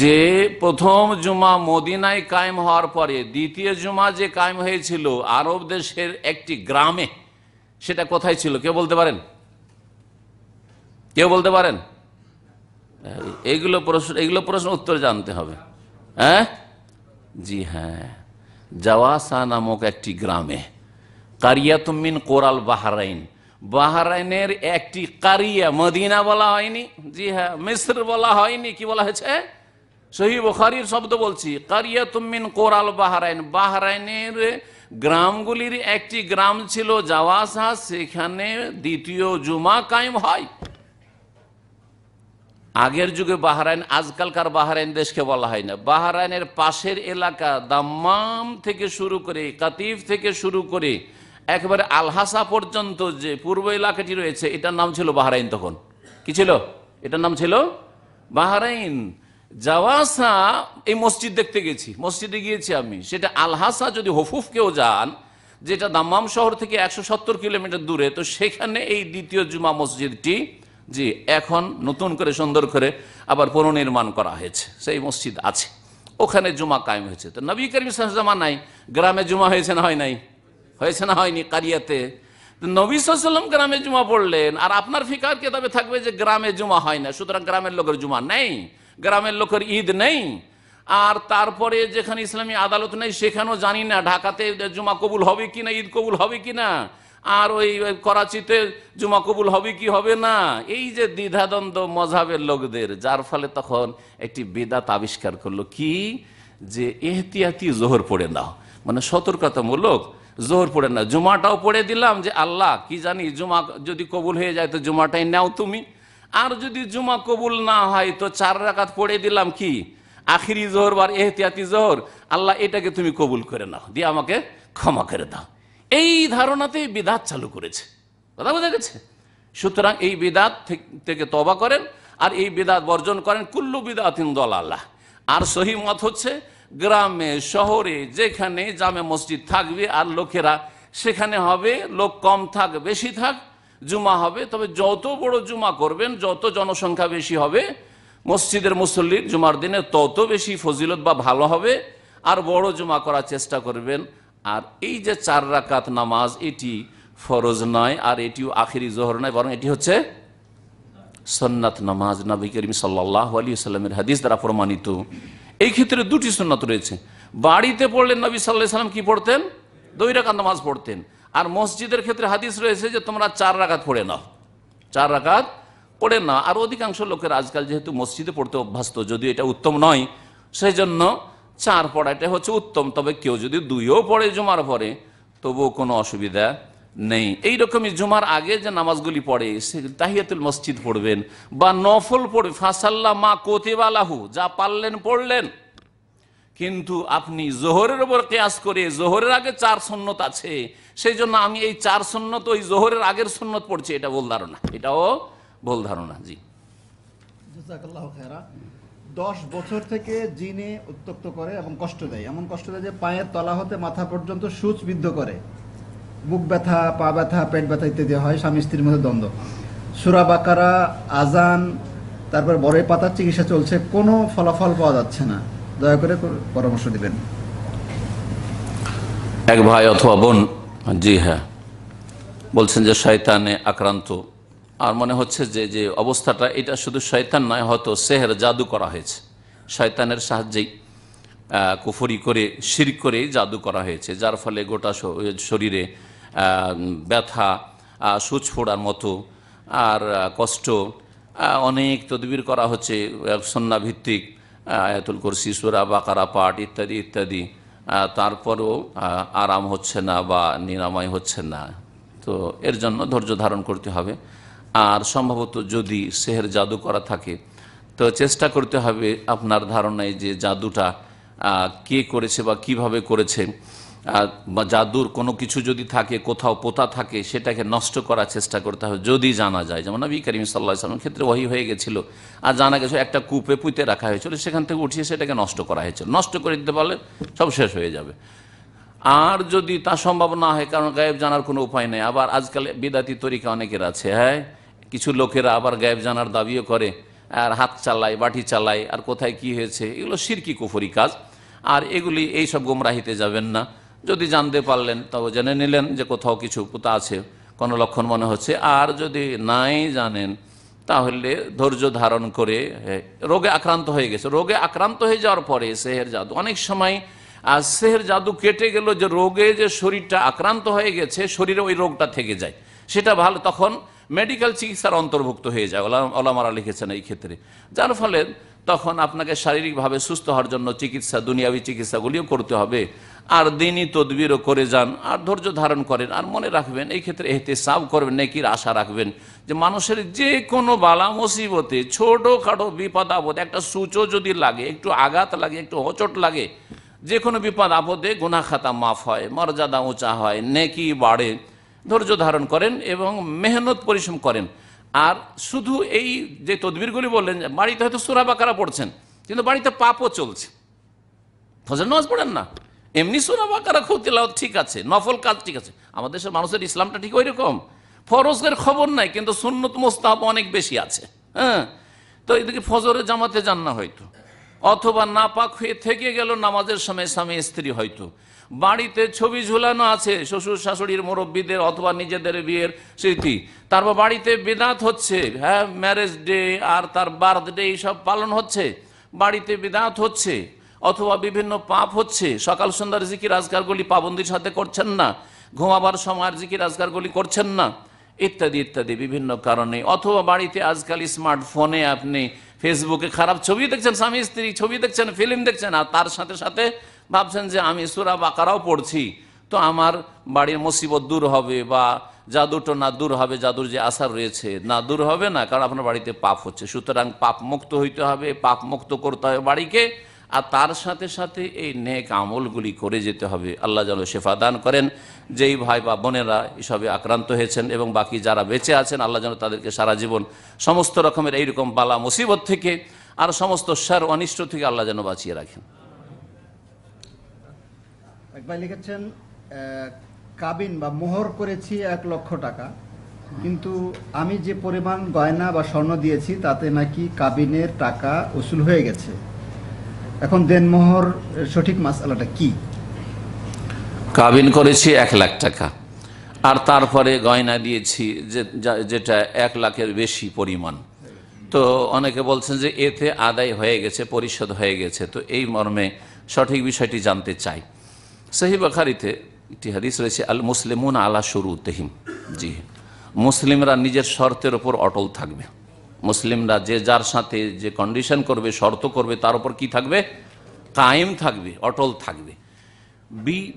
যে প্রথম জুমা মদিনায় কায়েম হওয়ার পরে দ্বিতীয় জুমা যে কায়েম হয়েছিল আরব দেশের একটি গ্রামে সেটা কোথায় ছিল কেউ বলতে পারেন কেউ বলতে পারেন এইগুলো প্রশ্ন এইগুলো প্রশ্ন উত্তর জানতে হবে হ্যাঁ জি হ্যাঁ জাওয়াসা নামক একটি গ্রামে কারিয়াতুমিন কোরাল বাহারাইন বাহারাইনের একটি কারিয়া মদিনা বলা হয়নি জি হ্যাঁ মিশ্র বলা হয়নি কি বলা হয়েছে সহি বখারির শব্দ বলছি কারিয়া কোরাল বাহারাইন বাহারাইনের গ্রামগুলির একটি গ্রাম ছিল জাওয়াসা সেখানে দ্বিতীয় জুমা কায়েম হয় আগের যুগে বাহারাইন আজকালকার বাহারাইন দেশকে বলা হয় না বাহারাইনের পাশের এলাকা দাম্মাম থেকে শুরু করে কাতিফ থেকে শুরু করে একবারে আলহাসা পর্যন্ত যে পূর্ব এলাকাটি রয়েছে এটার নাম ছিল বাহারাইন তখন কি ছিল এটার নাম ছিল বাহারাইন জাওয়াসা এই মসজিদ দেখতে গেছি মসজিদে গিয়েছি আমি সেটা আলহাসা যদি হফুফকেও যান যেটা দাম্মাম শহর থেকে একশো সত্তর কিলোমিটার দূরে তো সেখানে এই দ্বিতীয় জুমা মসজিদটি জি এখন নতুন করে সুন্দর করে আবার পুনর্নির্মাণ করা হয়েছে সেই মসজিদ আছে ওখানে জুমা কায়েম হয়েছে তো নবী করিম সাহজামা নাই গ্রামে জুমা হয়েছে না হয় নাই হয়েছে না হয়নি কারিয়াতে নবী সাল্লাম গ্রামে জুমা পড়লেন আর আপনার ফিকার কে তবে থাকবে যে গ্রামে জুমা হয় না সুতরাং গ্রামের লোকের জুমা নেই গ্রামের লোকের ঈদ নেই আর তারপরে যেখানে ইসলামী আদালত নেই সেখানেও জানি না ঢাকাতে জুমা কবুল হবে কি না ঈদ কবুল হবে কি না আর ওই করাচিতে জুমা কবুল হবে কি হবে না এই যে দ্বিধাদ্বন্দ্ব মজাবের লোকদের যার ফলে তখন একটি বেদাত আবিষ্কার করলো কি যে এহতিয়াতি জোহর পড়ে নাও মানে সতর্কতামূলক জোহর পড়ে না জুমাটাও পড়ে দিলাম যে আল্লাহ কি জানি জুমা যদি কবুল হয়ে যায় তো জুমাটাই নাও তুমি আর যদি জুমা কবুল না হয় তো চার রাকাত পড়ে দিলাম কি আখিরি জোহর বা এহতিয়াতি জোহর আল্লাহ এটাকে তুমি কবুল করে নাও দিয়ে আমাকে ক্ষমা করে দাও এই ধারণাতেই বিদাত চালু করেছে কথা বোঝা গেছে সুতরাং এই বিদাত থেকে তবা করেন আর এই বিদাত বর্জন করেন কুল্লু বিদাতিন দল আল্লাহ আর সহি মত হচ্ছে গ্রামে শহরে যেখানে জামে মসজিদ থাকবে আর লোকেরা সেখানে হবে লোক কম থাক বেশি থাক জুমা হবে তবে যত বড় জুমা করবেন যত জনসংখ্যা বেশি হবে মসজিদের মুসল্লির জুমার দিনে তত বেশি ফজিলত বা ভালো হবে আর বড় জুমা করার চেষ্টা করবেন আর এই যে চার রাকাত নামাজ এটি ফরজ নয় আর এটিও আখেরি জোহর নয় বরং এটি হচ্ছে সন্ন্যাত নামাজ নবী করিম সাল্লাহ আলী সাল্লামের হাদিস দ্বারা প্রমাণিত এই ক্ষেত্রে দুটি সন্ন্যত রয়েছে বাড়িতে পড়লেন নবী সাল্লাহ সাল্লাম কি পড়তেন দুই নামাজ পড়তেন আর মসজিদের ক্ষেত্রে হাদিস রয়েছে যে তোমরা চার রাকাত পড়ে নাও চার রাকাত পড়ে নাও আর অধিকাংশ লোকের আজকাল যেহেতু মসজিদে পড়তে অভ্যস্ত যদিও এটা উত্তম নয় সেই জন্য চার পড়াটা হচ্ছে উত্তম তবে কেউ যদি দুইও পড়ে জুমার পরে তবুও কোনো অসুবিধা নেই এইরকমই জুমার আগে যে নামাজগুলি পড়ে সে তাহিয়াতুল মসজিদ পড়বেন বা নফল পড়বে ফাঁসাল্লা মা কোতেবালাহু যা পারলেন পড়লেন কিন্তু আপনি জোহরের ওপর কেয়াস করে জোহরের আগে চার সন্ন্যত আছে সেই জন্য আমি এই চার সন্ন্যত ওই জোহরের আগের সন্ন্যত পড়ছি এটা ভুল ধারণা এটাও ভুল ধারণা জি দশ বছর থেকে জিনে উত্তপ্ত করে এবং কষ্ট দেয় এমন কষ্ট দেয় যে পায়ের তলা হতে মাথা পর্যন্ত বিদ্ধ করে বুক ব্যথা পা ব্যথা পেট ব্যথা ইত্যাদি হয় স্বামী স্ত্রীর মধ্যে দ্বন্দ্ব সুরা বাকারা আজান তারপর বরের পাতার চিকিৎসা চলছে কোনো ফলাফল পাওয়া যাচ্ছে না দয়া করে পরামর্শ দিবেন এক ভাই অথবা বোন জি হ্যাঁ বলছেন যে শয়তানে আক্রান্ত আর মনে হচ্ছে যে যে অবস্থাটা এটা শুধু শয়তান নয় হয়তো সেহের জাদু করা হয়েছে শয়তানের সাহায্যেই কুফরি করে শির করে জাদু করা হয়েছে যার ফলে গোটা শরীরে ব্যথা সুচ ফোড়ার মতো আর কষ্ট অনেক তদবির করা হচ্ছে সন্নাভিত্তিক আয়াতুল কুরসি সুরা বা কারা পাঠ ইত্যাদি ইত্যাদি তারপরও আরাম হচ্ছে না বা নিরাময় হচ্ছে না তো এর জন্য ধৈর্য ধারণ করতে হবে আর সম্ভবত যদি সেহের জাদু করা থাকে তো চেষ্টা করতে হবে আপনার ধারণায় যে জাদুটা কে করেছে বা কিভাবে করেছে বা জাদুর কোনো কিছু যদি থাকে কোথাও পোতা থাকে সেটাকে নষ্ট করার চেষ্টা করতে হবে যদি জানা যায় যেমন নবী করিম সাল্লাহ ক্ষেত্রে ওই হয়ে গেছিল আর জানা গেছে একটা কূপে পুঁতে রাখা হয়েছিল সেখান থেকে উঠিয়ে সেটাকে নষ্ট করা হয়েছিল নষ্ট করে দিতে পারলে সব শেষ হয়ে যাবে আর যদি তা সম্ভব না হয় কারণ গায়েব জানার কোনো উপায় নেই আবার আজকাল বিদাতি তরিকা অনেকের আছে হ্যাঁ কিছু লোকেরা আবার গায়েব জানার দাবিও করে আর হাত চালায় বাটি চালায় আর কোথায় কি হয়েছে এগুলো সিরকি কুফরি কাজ আর এগুলি এই সব গোমরাহিতে যাবেন না যদি জানতে পারলেন তবে জেনে নিলেন যে কোথাও কিছু পোতা আছে কোনো লক্ষণ মনে হচ্ছে আর যদি নাই জানেন তাহলে ধৈর্য ধারণ করে রোগে আক্রান্ত হয়ে গেছে রোগে আক্রান্ত হয়ে যাওয়ার পরে সেহের জাদু অনেক সময় আর সেহের জাদু কেটে গেল যে রোগে যে শরীরটা আক্রান্ত হয়ে গেছে শরীরে ওই রোগটা থেকে যায় সেটা ভালো তখন মেডিকেল চিকিৎসার অন্তর্ভুক্ত হয়ে যায় ওলামারা লিখেছেন এই ক্ষেত্রে যার ফলে তখন আপনাকে শারীরিকভাবে সুস্থ হওয়ার জন্য চিকিৎসা দুনিয়াবী চিকিৎসাগুলিও করতে হবে আর দিনই তদবিরও করে যান আর ধৈর্য ধারণ করেন আর মনে রাখবেন এই ক্ষেত্রে এতে সাব করবেন নেকির আশা রাখবেন যে মানুষের যে কোনো বালা মুসিবতে ছোটোখাটো বিপদ আপদ একটা সূচো যদি লাগে একটু আঘাত লাগে একটু হচট লাগে যে কোনো বিপদ আপদে গুণাখাতা মাফ হয় মর্যাদা উঁচা হয় নেকি বাড়ে ধৈর্য ধারণ করেন এবং মেহনত পরিশ্রম করেন আর শুধু এই যে তদবিরগুলি বললেন বাড়িতে হয়তো সুরাবাকারা পড়ছেন কিন্তু বাড়িতে পাপও চলছে ফজল নামাজ পড়েন না এমনি সুরা বাকারা খুব তেলাওয়াত ঠিক আছে নফল কাজ ঠিক আছে আমাদের দেশের মানুষের ইসলামটা ঠিক ওই রকম ফরজের খবর নাই কিন্তু সুন্নত মোস্তাহ অনেক বেশি আছে হ্যাঁ তো এদিকে ফজরে জামাতে যান না হয়তো অথবা না পাক হয়ে থেকে গেল নামাজের সময় স্বামী স্ত্রী হয়তো বাড়িতে ছবি ঝুলানো আছে শ্বশুর শাশুড়ির মুরব্বীদের অথবা নিজেদের বিয়ের স্মৃতি তারপর বাড়িতে বেদাত হচ্ছে হ্যাঁ ম্যারেজ ডে আর তার বার্থডে এইসব পালন হচ্ছে বাড়িতে বেদাত হচ্ছে অথবা বিভিন্ন পাপ হচ্ছে সকাল সন্ধ্যার কি আজগারগুলি পাবন্দির সাথে করছেন না ঘুমাবার সময় কি আজগারগুলি করছেন না ইত্যাদি ইত্যাদি বিভিন্ন কারণে অথবা বাড়িতে আজকাল স্মার্টফোনে আপনি ফেসবুকে খারাপ ছবি দেখছেন স্বামী স্ত্রী ছবি দেখছেন ফিল্ম দেখছেন আর তার সাথে সাথে ভাবছেন যে আমি সুরা বাকারাও পড়ছি তো আমার বাড়ির মুসিবত দূর হবে বা জাদুটো না দূর হবে জাদুর যে আশা রয়েছে না দূর হবে না কারণ আপনার বাড়িতে পাপ হচ্ছে সুতরাং পাপ মুক্ত হইতে হবে পাপ মুক্ত করতে হবে বাড়িকে আর তার সাথে সাথে এই নেক আমলগুলি করে যেতে হবে আল্লাহ যেন শেফা দান করেন যেই ভাই বা বোনেরা এসবে আক্রান্ত হয়েছেন এবং বাকি যারা বেঁচে আছেন আল্লাহ যেন তাদেরকে সারা জীবন সমস্ত রকমের এইরকম বালা মুসিবত থেকে আর সমস্ত সার অনিষ্ট থেকে আল্লাহ যেন বাঁচিয়ে রাখেন একবার লিখেছেন কাবিন বা মোহর করেছি এক লক্ষ টাকা কিন্তু আমি যে পরিমাণ গয়না বা স্বর্ণ দিয়েছি তাতে নাকি কাবিনের টাকা ওসুল হয়ে গেছে এখন দেনমোহর সঠিক মাসালাটা কি কাবিন করেছি এক লাখ টাকা আর তারপরে গয়না দিয়েছি যে যেটা এক লাখের বেশি পরিমাণ তো অনেকে বলছেন যে এতে আদায় হয়ে গেছে পরিশোধ হয়ে গেছে তো এই মর্মে সঠিক বিষয়টি জানতে চাই সেই বাখারিতে একটি হাদিস রয়েছে আল মুসলিমুন আলা শুরু তেহিম জি মুসলিমরা নিজের শর্তের ওপর অটল থাকবে মুসলিমরা যে যার সাথে যে কন্ডিশন করবে শর্ত করবে তার উপর কি থাকবে কায়েম থাকবে অটল থাকবে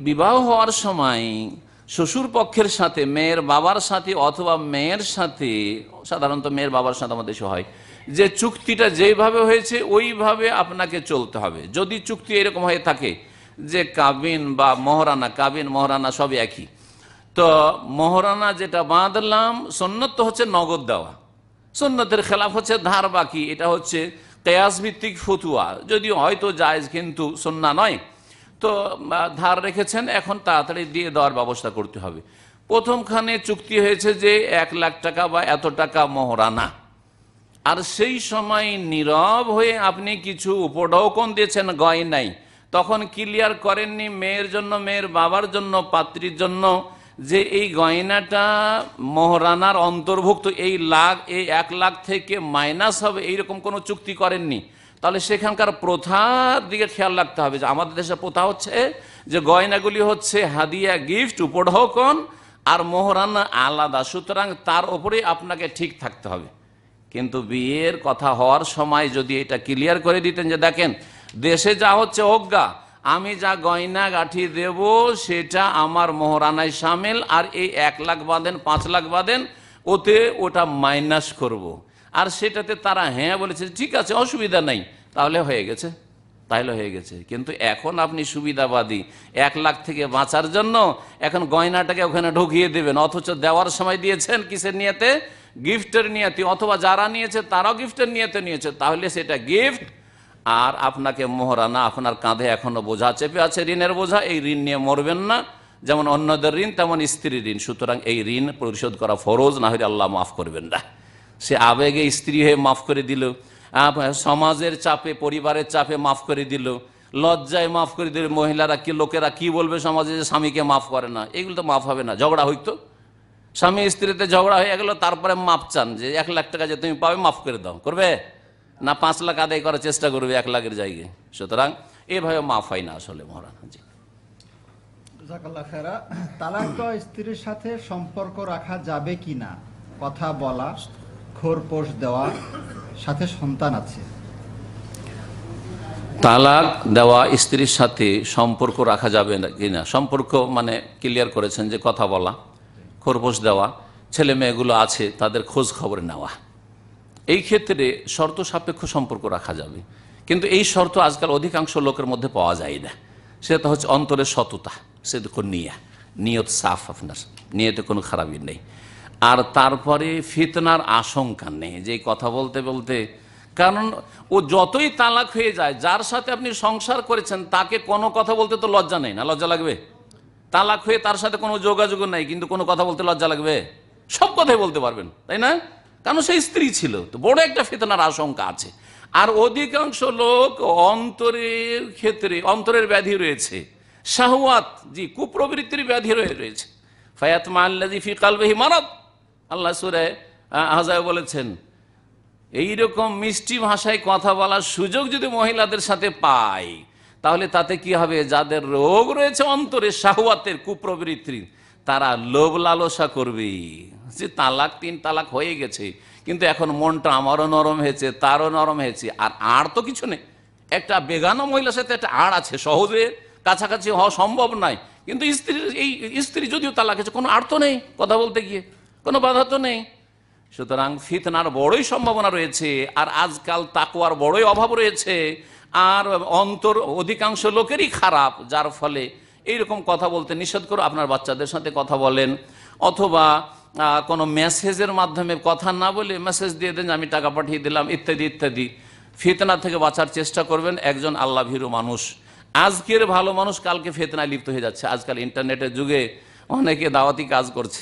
বিবাহ হওয়ার সময় শ্বশুর পক্ষের সাথে মেয়ের বাবার সাথে অথবা মেয়ের সাথে সাধারণত মেয়ের বাবার সাথে আমাদের দেশে হয় যে চুক্তিটা যেভাবে হয়েছে ওইভাবে আপনাকে চলতে হবে যদি চুক্তি এরকম হয়ে থাকে যে কাবিন বা মহরানা কাবিন মহরানা সব একই তো মহরানা যেটা বাঁধলাম সন্ন্যত হচ্ছে নগদ দেওয়া সন্ন্যতের খেলাফ হচ্ছে ধার বাকি এটা হচ্ছে কেয়াস ভিত্তিক ফতুয়া যদিও হয়তো যায় কিন্তু সন্না নয় তো ধার রেখেছেন এখন তাড়াতাড়ি দিয়ে দেওয়ার ব্যবস্থা করতে হবে প্রথমখানে চুক্তি হয়েছে যে এক লাখ টাকা বা এত টাকা মহরানা আর সেই সময় নীরব হয়ে আপনি কিছু উপঢৌকন দিয়েছেন গয় নাই তখন ক্লিয়ার করেননি মেয়ের জন্য মেয়ের বাবার জন্য পাত্রীর জন্য যে এই গয়নাটা মহরানার অন্তর্ভুক্ত এই লাখ এই এক লাখ থেকে মাইনাস হবে এইরকম কোনো চুক্তি করেননি তাহলে সেখানকার প্রথার দিকে খেয়াল রাখতে হবে যে আমাদের দেশে প্রথা হচ্ছে যে গয়নাগুলি হচ্ছে হাদিয়া গিফট উপঢৌকন আর মহরানা আলাদা সুতরাং তার ওপরেই আপনাকে ঠিক থাকতে হবে কিন্তু বিয়ের কথা হওয়ার সময় যদি এটা ক্লিয়ার করে দিতেন যে দেখেন দেশে যা হচ্ছে অজ্ঞা আমি যা গয়না গাঠি দেব সেটা আমার মহরানায় সামিল আর এই এক লাখ বাঁধেন পাঁচ লাখ বাঁধেন ওতে ওটা মাইনাস করব। আর সেটাতে তারা হ্যাঁ বলেছে ঠিক আছে অসুবিধা নাই তাহলে হয়ে গেছে তাহলে হয়ে গেছে কিন্তু এখন আপনি সুবিধাবাদী এক লাখ থেকে বাঁচার জন্য এখন গয়নাটাকে ওখানে ঢুকিয়ে দেবেন অথচ দেওয়ার সময় দিয়েছেন কিসের নিয়েতে গিফটের নিয়তি অথবা যারা নিয়েছে তারাও গিফটের নিয়েতে নিয়েছে তাহলে সেটা গিফট আর আপনাকে মোহরানা আপনার কাঁধে এখনো বোঝা চেপে আছে ঋণের বোঝা এই ঋণ নিয়ে মরবেন না যেমন অন্যদের ঋণ তেমন স্ত্রী ঋণ সুতরাং এই ঋণ পরিশোধ করা ফরজ না হলে আল্লাহ মাফ করবেন না সে আবেগে স্ত্রী হয়ে মাফ করে দিল সমাজের চাপে পরিবারের চাপে মাফ করে দিল লজ্জায় মাফ করে দিল মহিলারা কি লোকেরা কি বলবে সমাজে যে স্বামীকে মাফ করে না এগুলো তো মাফ হবে না ঝগড়া হইতো স্বামী স্ত্রীতে ঝগড়া হয়ে গেল তারপরে মাফ চান যে এক লাখ টাকা যে তুমি পাবে মাফ করে দাও করবে না পাঁচ লাখ আদায় করার চেষ্টা করবে এক লাখের জায়গায় সুতরাং এভাবে মাফ হয় না আসলে মহারাজ তালাক স্ত্রীর সাথে সম্পর্ক রাখা যাবে কি না কথা বলা খোরপোষ দেওয়া সাথে সন্তান আছে তালাক দেওয়া স্ত্রীর সাথে সম্পর্ক রাখা যাবে কি না সম্পর্ক মানে ক্লিয়ার করেছেন যে কথা বলা খোরপোশ দেওয়া ছেলে মেয়েগুলো আছে তাদের খোঁজ খবর নেওয়া এই ক্ষেত্রে শর্ত সাপেক্ষ সম্পর্ক রাখা যাবে কিন্তু এই শর্ত আজকাল অধিকাংশ লোকের মধ্যে পাওয়া যায় না সেটা হচ্ছে অন্তরের সততা সে দেখুন নিয়া নিয়ত সাফ আপনার নিয়তে কোনো খারাপই নেই আর তারপরে ফিতনার আশঙ্কা নেই যে কথা বলতে বলতে কারণ ও যতই তালাক হয়ে যায় যার সাথে আপনি সংসার করেছেন তাকে কোনো কথা বলতে তো লজ্জা নেই না লজ্জা লাগবে তালাক হয়ে তার সাথে কোনো যোগাযোগ নাই কিন্তু কোনো কথা বলতে লজ্জা লাগবে সব কথাই বলতে পারবেন তাই না কারণ সে স্ত্রী ছিল তো বড় একটা ফেতনার আশঙ্কা আছে আর অধিকাংশ লোক অন্তরের ক্ষেত্রে অন্তরের ব্যাধি রয়েছে শাহওয়াত জি কুপ্রবৃত্তির ব্যাধি রয়ে রয়েছে ফায়াতমা আল্লা ফি কালবেহি মানব আল্লাহ সুরে আহজায় বলেছেন এই রকম মিষ্টি ভাষায় কথা বলার সুযোগ যদি মহিলাদের সাথে পায় তাহলে তাতে কি হবে যাদের রোগ রয়েছে অন্তরে শাহওয়াতের কুপ্রবৃত্তির তারা লোভ লালসা করবে যে তালাক তিন তালাক হয়ে গেছে কিন্তু এখন মনটা আমারও নরম হয়েছে তারও নরম হয়েছে আর আর তো কিছু নেই একটা বেগানো মহিলার সাথে একটা আড় আছে সহজে কাছাকাছি হওয়া সম্ভব নয় কিন্তু স্ত্রীর এই স্ত্রী যদিও তালাক আছে কোনো আর তো নেই কথা বলতে গিয়ে কোনো বাধা তো নেই সুতরাং ফিতনার বড়ই সম্ভাবনা রয়েছে আর আজকাল তাকুয়ার বড়ই অভাব রয়েছে আর অন্তর অধিকাংশ লোকেরই খারাপ যার ফলে এইরকম কথা বলতে নিষেধ করো আপনার বাচ্চাদের সাথে কথা বলেন অথবা কোনো মেসেজের মাধ্যমে কথা না বলে মেসেজ দিয়ে দেন আমি টাকা পাঠিয়ে দিলাম ইত্যাদি ইত্যাদি ফিতনা থেকে বাঁচার চেষ্টা করবেন একজন আল্লাহ ভীরু মানুষ আজকের ভালো মানুষ কালকে ফেতনায় লিপ্ত হয়ে যাচ্ছে আজকাল ইন্টারনেটের যুগে অনেকে দাওয়াতি কাজ করছে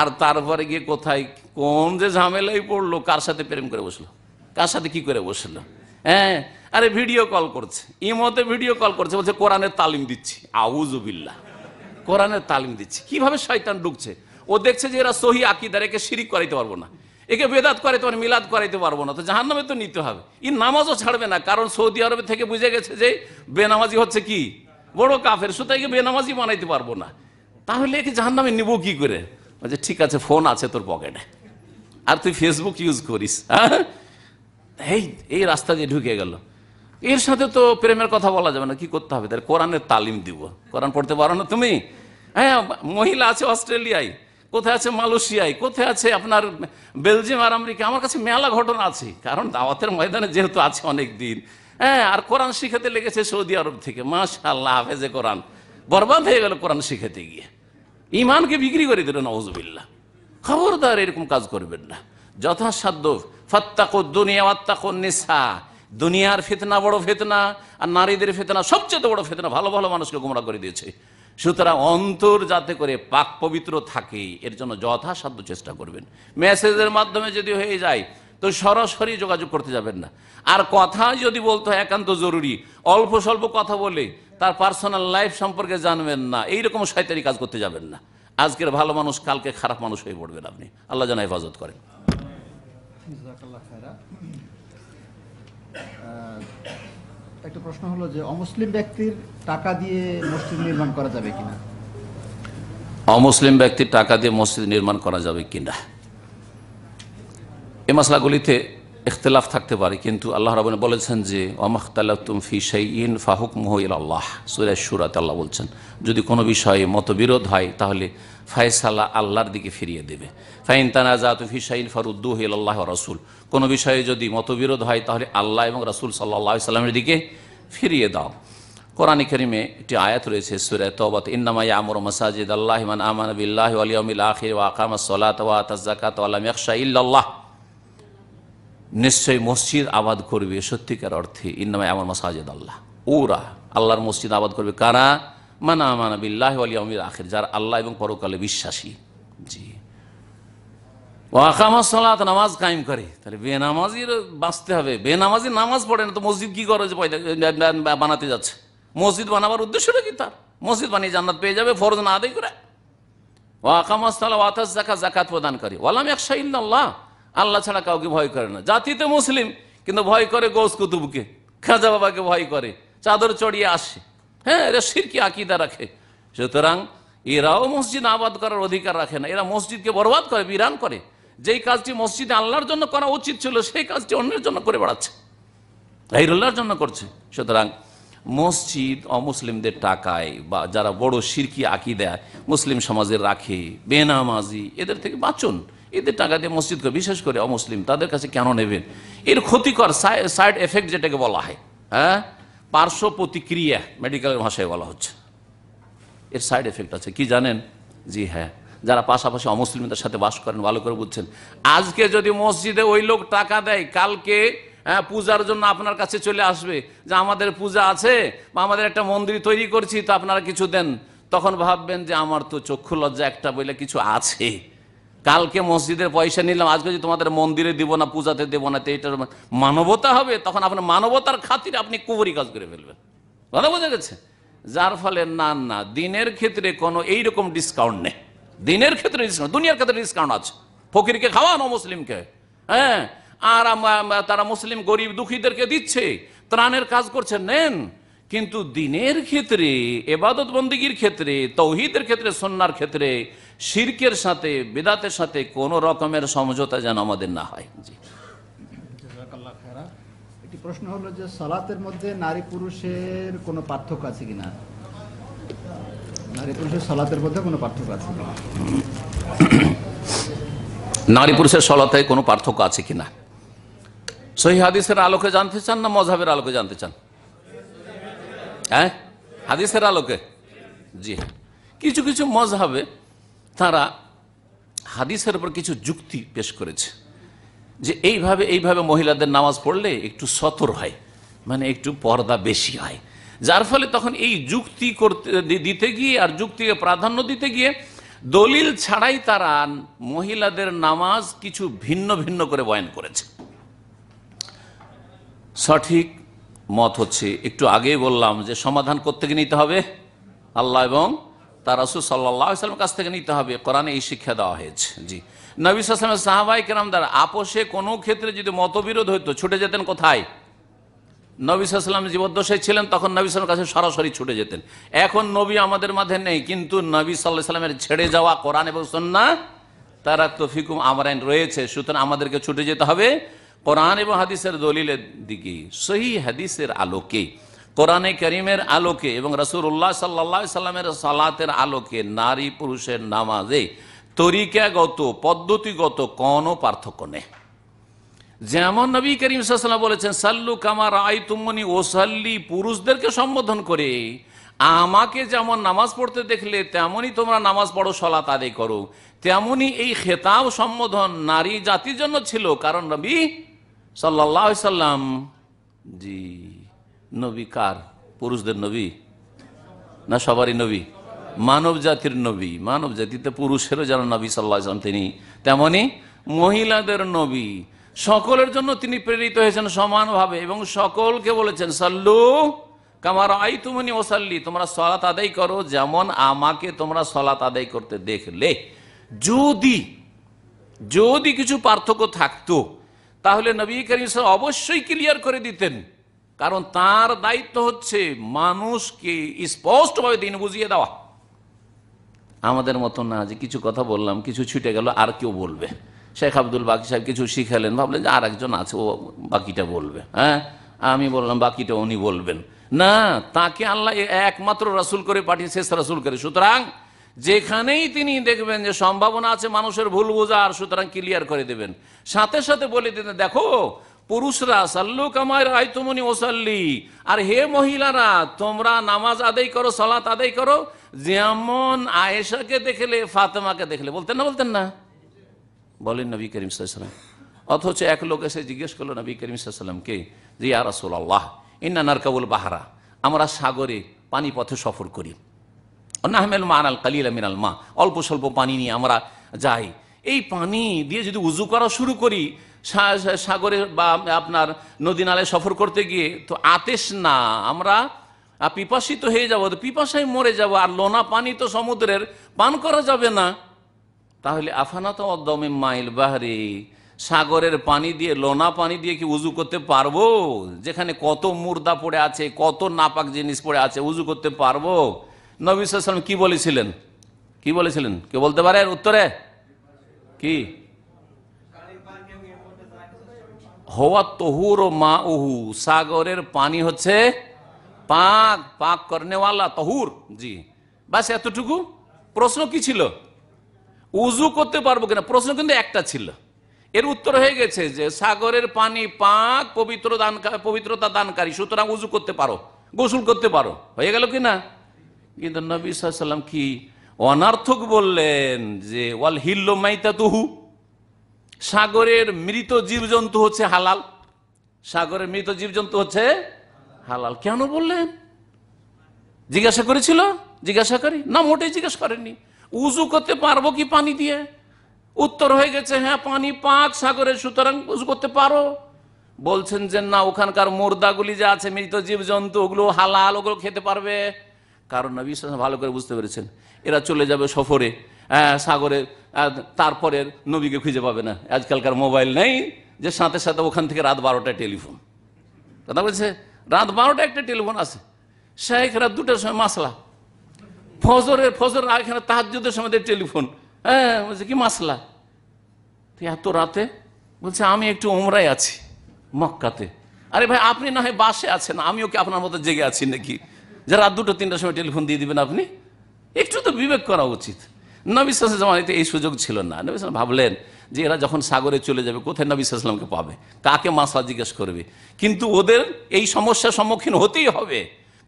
আর তারপরে গিয়ে কোথায় কোন যে ঝামেলাই পড়লো কার সাথে প্রেম করে বসলো কার সাথে কি করে বসলো হ্যাঁ আরে ভিডিও কল করছে ইমতে ভিডিও কল করছে বলছে কোরআনের তালিম দিচ্ছি আউজুবিল্লা কোরআনের তালিম দিচ্ছি কিভাবে শয়তান ঢুকছে ও দেখছে যে এরা সহি আকিদার একে শিরিক করাইতে পারবো না একে বেদাত করাইতে পারে মিলাদ করাইতে পারবো না তো জাহান নামে তো নিতে হবে ই নামাজও ছাড়বে না কারণ সৌদি আরবে থেকে বুঝে গেছে যে বেনামাজি হচ্ছে কি বড় কাফের সুতরাং একে বেনামাজি বানাইতে পারবো না তাহলে একে জাহান নামে নিবো কি করে যে ঠিক আছে ফোন আছে তোর পকেটে আর তুই ফেসবুক ইউজ করিস হ্যাঁ? এই এই রাস্তা দিয়ে ঢুকে গেল এর সাথে তো প্রেমের কথা বলা যাবে না কি করতে হবে তাহলে কোরআনের তালিম দিব কোরআন পড়তে পারো না তুমি হ্যাঁ মহিলা আছে অস্ট্রেলিয়ায় কোথায় আছে মালয়েশিয়ায় কোথায় আছে আপনার বেলজিয়াম আর আমেরিকা আমার কাছে মেলা ঘটনা আছে কারণ দাওয়াতের ময়দানে যেহেতু আছে অনেক দিন হ্যাঁ আর কোরআন শিখাতে লেগেছে সৌদি আরব থেকে মাশাল্লাহ হাফেজে কোরআন বরবাদ হয়ে গেল কোরআন শিখাতে গিয়ে ইমানকে বিক্রি করে দিল নওয়াজবিল্লা খবরদার এরকম কাজ করবেন না যথাসাধ্য ফাত্তাকো দুনিয়া আত্মাকো নিসা দুনিয়ার ফেতনা বড় ফেতনা আর নারীদের ফেতনা সবচেয়ে বড় ফেতনা ভালো ভালো মানুষকে গুমরা করে দিয়েছে সুতরাং অন্তর যাতে করে পাক পবিত্র থাকে এর জন্য যথাসাধ্য চেষ্টা করবেন মেসেজের মাধ্যমে যদি হয়ে যায় তো সরাসরি যোগাযোগ করতে যাবেন না আর কথা যদি বলতে হয় একান্ত জরুরি অল্প স্বল্প কথা বলে তার পার্সোনাল লাইফ সম্পর্কে জানবেন না এইরকম সাইতারি কাজ করতে যাবেন না আজকের ভালো মানুষ কালকে খারাপ মানুষ হয়ে পড়বেন আপনি আল্লাহ জানা হেফাজত করেন একটা প্রশ্ন হলো যে অমুসলিম ব্যক্তির টাকা দিয়ে মসজিদ নির্মাণ করা যাবে কিনা অমুসলিম ব্যক্তির টাকা দিয়ে মসজিদ নির্মাণ করা যাবে কিনা এই মশলাগুলিতে ইখতলাফ থাকতে পারে কিন্তু আল্লাহ রাবনে বলেছেন যে অমাখতালাতুম ফি ইন ফাহুক মোহিল আল্লাহ সুরাজ সুরাত আল্লাহ বলছেন যদি কোনো বিষয়ে মতবিরোধ হয় তাহলে ফায়সালা আল্লাহর দিকে ফিরিয়ে দেবে ফাইন তানাজাত ফিসাইন ফারুদ্দু হিল আল্লাহ রসুল কোনো বিষয়ে যদি মতবিরোধ হয় তাহলে আল্লাহ এবং রসুল সাল্লাহ সাল্লামের দিকে ফিরিয়ে দাও কোরআন করিমে একটি আয়াত রয়েছে সুরে তবত ইন্নামাই আমর মসাজিদ আল্লাহ মান আমান বিল্লাহ আলিয়মিল আখির ওয়াকাম সলাত ওয়া তাজাকাত আল্লাহ ইল্লাল্লাহ নিশ্চয়ই মসজিদ আবাদ করবে সত্যিকার অর্থে ইন্নামায় আমার মাসাজেদ আল্লাহ ওরা আল্লাহর মসজিদ আবাদ করবে কারা মানা মানা বিল্লাহ আলী আমির আখের যার আল্লাহ এবং পরকালে বিশ্বাসী জি ওয়াকামা সলাত নামাজ কায়েম করে তাহলে বেনামাজির বাঁচতে হবে বেনামাজি নামাজ পড়ে না তো মসজিদ কি করে বানাতে যাচ্ছে মসজিদ বানাবার উদ্দেশ্যটা কি তার মসজিদ বানিয়ে জান্নাত পেয়ে যাবে ফরজ না আদায় করে ওয়াকামা সালা ওয়াতাস জাকা জাকাত প্রদান করে ওয়ালাম একশাহ আল্লাহ আল্লাহ ছাড়া কাউকে ভয় করে না জাতিতে মুসলিম কিন্তু ভয় করে গৌস কুতুবকে খাজা বাবাকে ভয় করে চাদর চড়িয়ে আসে হ্যাঁ এরা সিরকি আকিদা রাখে সুতরাং এরাও মসজিদ আবাদ করার অধিকার রাখে না এরা মসজিদকে বরবাদ করে বিরান করে যেই কাজটি মসজিদে আল্লাহর জন্য করা উচিত ছিল সেই কাজটি অন্যের জন্য করে বেড়াচ্ছে গাইরুল্লাহর জন্য করছে সুতরাং মসজিদ অমুসলিমদের টাকায় বা যারা বড় সিরকি আঁকি দেয় মুসলিম সমাজে রাখে বেনামাজি এদের থেকে বাঁচুন এদের টাকা দিয়ে মসজিদ করে বিশেষ করে অমুসলিম তাদের কাছে কেন নেবেন এর ক্ষতিকর সাইড এফেক্ট যেটাকে বলা হয় হ্যাঁ পার্শ্ব প্রতিক্রিয়া মেডিকেলের ভাষায় বলা হচ্ছে এর সাইড এফেক্ট আছে কি জানেন জি হ্যাঁ যারা পাশাপাশি অমুসলিমদের সাথে বাস করেন ভালো করে বুঝছেন আজকে যদি মসজিদে ওই লোক টাকা দেয় কালকে হ্যাঁ পূজার জন্য আপনার কাছে চলে আসবে যে আমাদের পূজা আছে বা আমাদের একটা মন্দির তৈরি করছি তো আপনারা কিছু দেন তখন ভাববেন যে আমার তো চক্ষু লজ্জা একটা বলে কিছু আছে কালকে মসজিদের পয়সা নিলাম আজকে যদি তোমাদের মন্দিরে দেবো না পূজাতে দেবো না তো এটার মানবতা হবে তখন আপনার মানবতার খাতির আপনি কুবরি কাজ করে ফেলবেন কথা বোঝা গেছে যার ফলে না না দিনের ক্ষেত্রে কোনো এইরকম ডিসকাউন্ট নেই দিনের ক্ষেত্রে ডিসকাউন্ট দুনিয়ার ক্ষেত্রে ডিসকাউন্ট আছে ফকিরকে খাওয়ানো মুসলিমকে হ্যাঁ আর তারা মুসলিম গরিব দুঃখীদেরকে দিচ্ছে ত্রাণের কাজ করছে নেন কিন্তু দিনের ক্ষেত্রে এবাদত বন্দীগীর ক্ষেত্রে তৌহিদের ক্ষেত্রে সন্ন্যার ক্ষেত্রে শিরকের সাথে বেদাতের সাথে কোনো রকমের সমঝোতা যেন আমাদের না হয় জি একটি প্রশ্ন হলো যে সালাতের মধ্যে নারী পুরুষের কোনো পার্থক্য আছে কিনা নারী পুরুষের সালাতের মধ্যে কোনো পার্থক্য আছে নারী পুরুষের সলাতে কোনো পার্থক্য আছে কিনা সহি হাদিসের আলোকে জানতে চান না মজাবের আলোকে জানতে চান হ্যাঁ হাদিসের আলোকে জি কিছু কিছু মজহাবে তারা হাদিসের উপর কিছু যুক্তি পেশ করেছে যে এইভাবে এইভাবে মহিলাদের নামাজ পড়লে একটু সতর হয় মানে একটু পর্দা বেশি হয় যার ফলে তখন এই যুক্তি করতে দিতে গিয়ে আর যুক্তিকে প্রাধান্য দিতে গিয়ে দলিল ছাড়াই তারা মহিলাদের নামাজ কিছু ভিন্ন ভিন্ন করে বয়ান করেছে সঠিক মত হচ্ছে একটু আগেই বললাম যে সমাধান করতে গিয়ে নিতে হবে আল্লাহ এবং তার রাসুল সাল্লাহামের কাছ থেকে নিতে হবে কোরআনে এই শিক্ষা দেওয়া হয়েছে জি নবী সালামের সাহাবাই কেরাম দ্বারা আপোষে কোনো ক্ষেত্রে যদি মতবিরোধ হইতো ছুটে যেতেন কোথায় নবী সালাম জীবদ্দশায় ছিলেন তখন নবী সালামের কাছে সরাসরি ছুটে যেতেন এখন নবী আমাদের মাঝে নেই কিন্তু নবী সাল্লাহ সাল্লামের ছেড়ে যাওয়া কোরআন এবং সন্না তারা ফিকুম আমরাইন রয়েছে সুতরাং আমাদেরকে ছুটে যেতে হবে কোরআন এবং হাদিসের দলিলের দিকে সহি হাদিসের আলোকে কোরআনে করিমের আলোকে এবং রসুল্লাহ সাল্লা সাল্লামের সালাতের আলোকে নারী পুরুষের নামাজে তরিকাগত পদ্ধতিগত কোনো পার্থক্য নেই যেমন নবী করিম সাল্লাম বলেছেন সাল্লু কামার আই তুমনি ওসাল্লি পুরুষদেরকে সম্বোধন করে আমাকে যেমন নামাজ পড়তে দেখলে তেমনই তোমরা নামাজ পড়ো সলাত আদায় করো তেমনই এই খেতাব সম্বোধন নারী জাতির জন্য ছিল কারণ নবী সাল্লাহ সাল্লাম জি নবী কার পুরুষদের নবী না সবারই নবী মানব জাতির নবী মানব জাতিতে পুরুষেরও যেন নবী সাল্লাহ তিনি তেমনি মহিলাদের নবী সকলের জন্য তিনি প্রেরিত হয়েছেন সমানভাবে এবং সকলকে বলেছেন সাল্লু কামার আই তুমনি ওসাল্লি তোমরা সলাত আদায় করো যেমন আমাকে তোমরা সলাত আদায় করতে দেখলে যদি যদি কিছু পার্থক্য থাকতো তাহলে নবী করিম অবশ্যই ক্লিয়ার করে দিতেন কারণ তার দায়িত্ব হচ্ছে মানুষকে স্পষ্টভাবে দিন বুঝিয়ে দেওয়া আমাদের মতো না যে কিছু কথা বললাম কিছু ছুটে গেল আর কেউ বলবে শেখ আব্দুল বাকি সাহেব কিছু শিখালেন ভাবলেন যে আর একজন আছে ও বাকিটা বলবে হ্যাঁ আমি বললাম বাকিটা উনি বলবেন না তাকে আল্লাহ একমাত্র রাসুল করে পাঠিয়ে শেষ রাসুল করে সুতরাং যেখানেই তিনি দেখবেন যে সম্ভাবনা আছে মানুষের ভুল বোঝা আর সুতরাং ক্লিয়ার করে দেবেন সাথে সাথে বলে দিতে দেখো পুরুষরা সাল্লু কামায় রায় তুমনি ওসাল্লি আর হে মহিলারা তোমরা নামাজ আদায় করো সলাত আদায় করো যেমন আয়েশাকে দেখলে ফাতেমাকে দেখলে বলতেন না বলতেন না বলেন নবী করিম সাল্লাম অথচ এক লোক এসে জিজ্ঞেস করলো নবী করিম সাল্লামকে যে ইয়া রাসুল আল্লাহ ইন্না নারকাবুল বাহারা আমরা সাগরে পানি পথে সফর করি নাহমেল মা আল কালিল মিনাল মা অল্প স্বল্প পানি নিয়ে আমরা যাই এই পানি দিয়ে যদি উজু করা শুরু করি সাগরে বা আপনার নদী নালে সফর করতে গিয়ে তো আতেশ না আমরা পিপাসিত হয়ে যাবো তো পিপাসায় মরে যাব আর লোনা পানি তো সমুদ্রের পান করা যাবে না তাহলে আফানা তো অদমে মাইল বাহারি সাগরের পানি দিয়ে লোনা পানি দিয়ে কি উজু করতে পারবো যেখানে কত মুর্দা পড়ে আছে কত নাপাক জিনিস পড়ে আছে উজু করতে পারবো নবী সালাম কি বলেছিলেন কি বলেছিলেন কে বলতে পারে উত্তরে কি হওয়া তহুর ও মা উহু সাগরের পানি হচ্ছে পাক পাক কর্নেওয়ালা তহুর জি বাস এতটুকু প্রশ্ন কি ছিল উজু করতে পারবো কিনা প্রশ্ন কিন্তু একটা ছিল এর উত্তর হয়ে গেছে যে সাগরের পানি পাক পবিত্র দান পবিত্রতা দানকারী সুতরাং উজু করতে পারো গোসল করতে পারো হয়ে গেল কি না কিন্তু নবী সাল্লাম কি অনার্থক বললেন যে ওয়াল হিল্লো মাইতা তুহু সাগরের মৃত জীবজন্তু হচ্ছে হালাল সাগরের মৃত জীবজন্তু হচ্ছে হালাল কেন বললেন জিজ্ঞাসা করেছিল জিজ্ঞাসা করি না মোটেই জিজ্ঞেস করেননি উজু করতে পারবো কি পানি দিয়ে উত্তর হয়ে গেছে হ্যাঁ পানি পাঁচ সাগরের সুতরাং উজু করতে পারো বলছেন যে না ওখানকার মোর্দাগুলি যে আছে মৃত জীবজন্তু ওগুলো হালাল ওগুলো খেতে পারবে কারণ না বিশ্বাস ভালো করে বুঝতে পেরেছেন এরা চলে যাবে সফরে হ্যাঁ সাগরের তারপরের নবীকে খুঁজে পাবে না আজকালকার মোবাইল নেই যে সাথে সাথে ওখান থেকে রাত বারোটায় টেলিফোন কথা বলছে রাত বারোটা একটা টেলিফোন আছে শেখরা দুটার সময় মাসলা ফজরের ফজর এখানে যুদ্ধের সময় টেলিফোন হ্যাঁ বলছে কি মাসলা এত রাতে বলছে আমি একটু ওমরায় আছি মক্কাতে আরে ভাই আপনি না হয় বাসে আছেন আমিও কি আপনার মতো জেগে আছি নাকি যে রাত দুটো তিনটার সময় টেলিফোন দিয়ে দিবেন আপনি একটু তো বিবেক করা উচিত নবিশ্বাসের জমানিতে এই সুযোগ ছিল না নবিশ্বাস ভাবলেন যে এরা যখন সাগরে চলে যাবে কোথায় সালামকে পাবে কাকে মাসা জিজ্ঞেস করবে কিন্তু ওদের এই সমস্যার সম্মুখীন হতেই হবে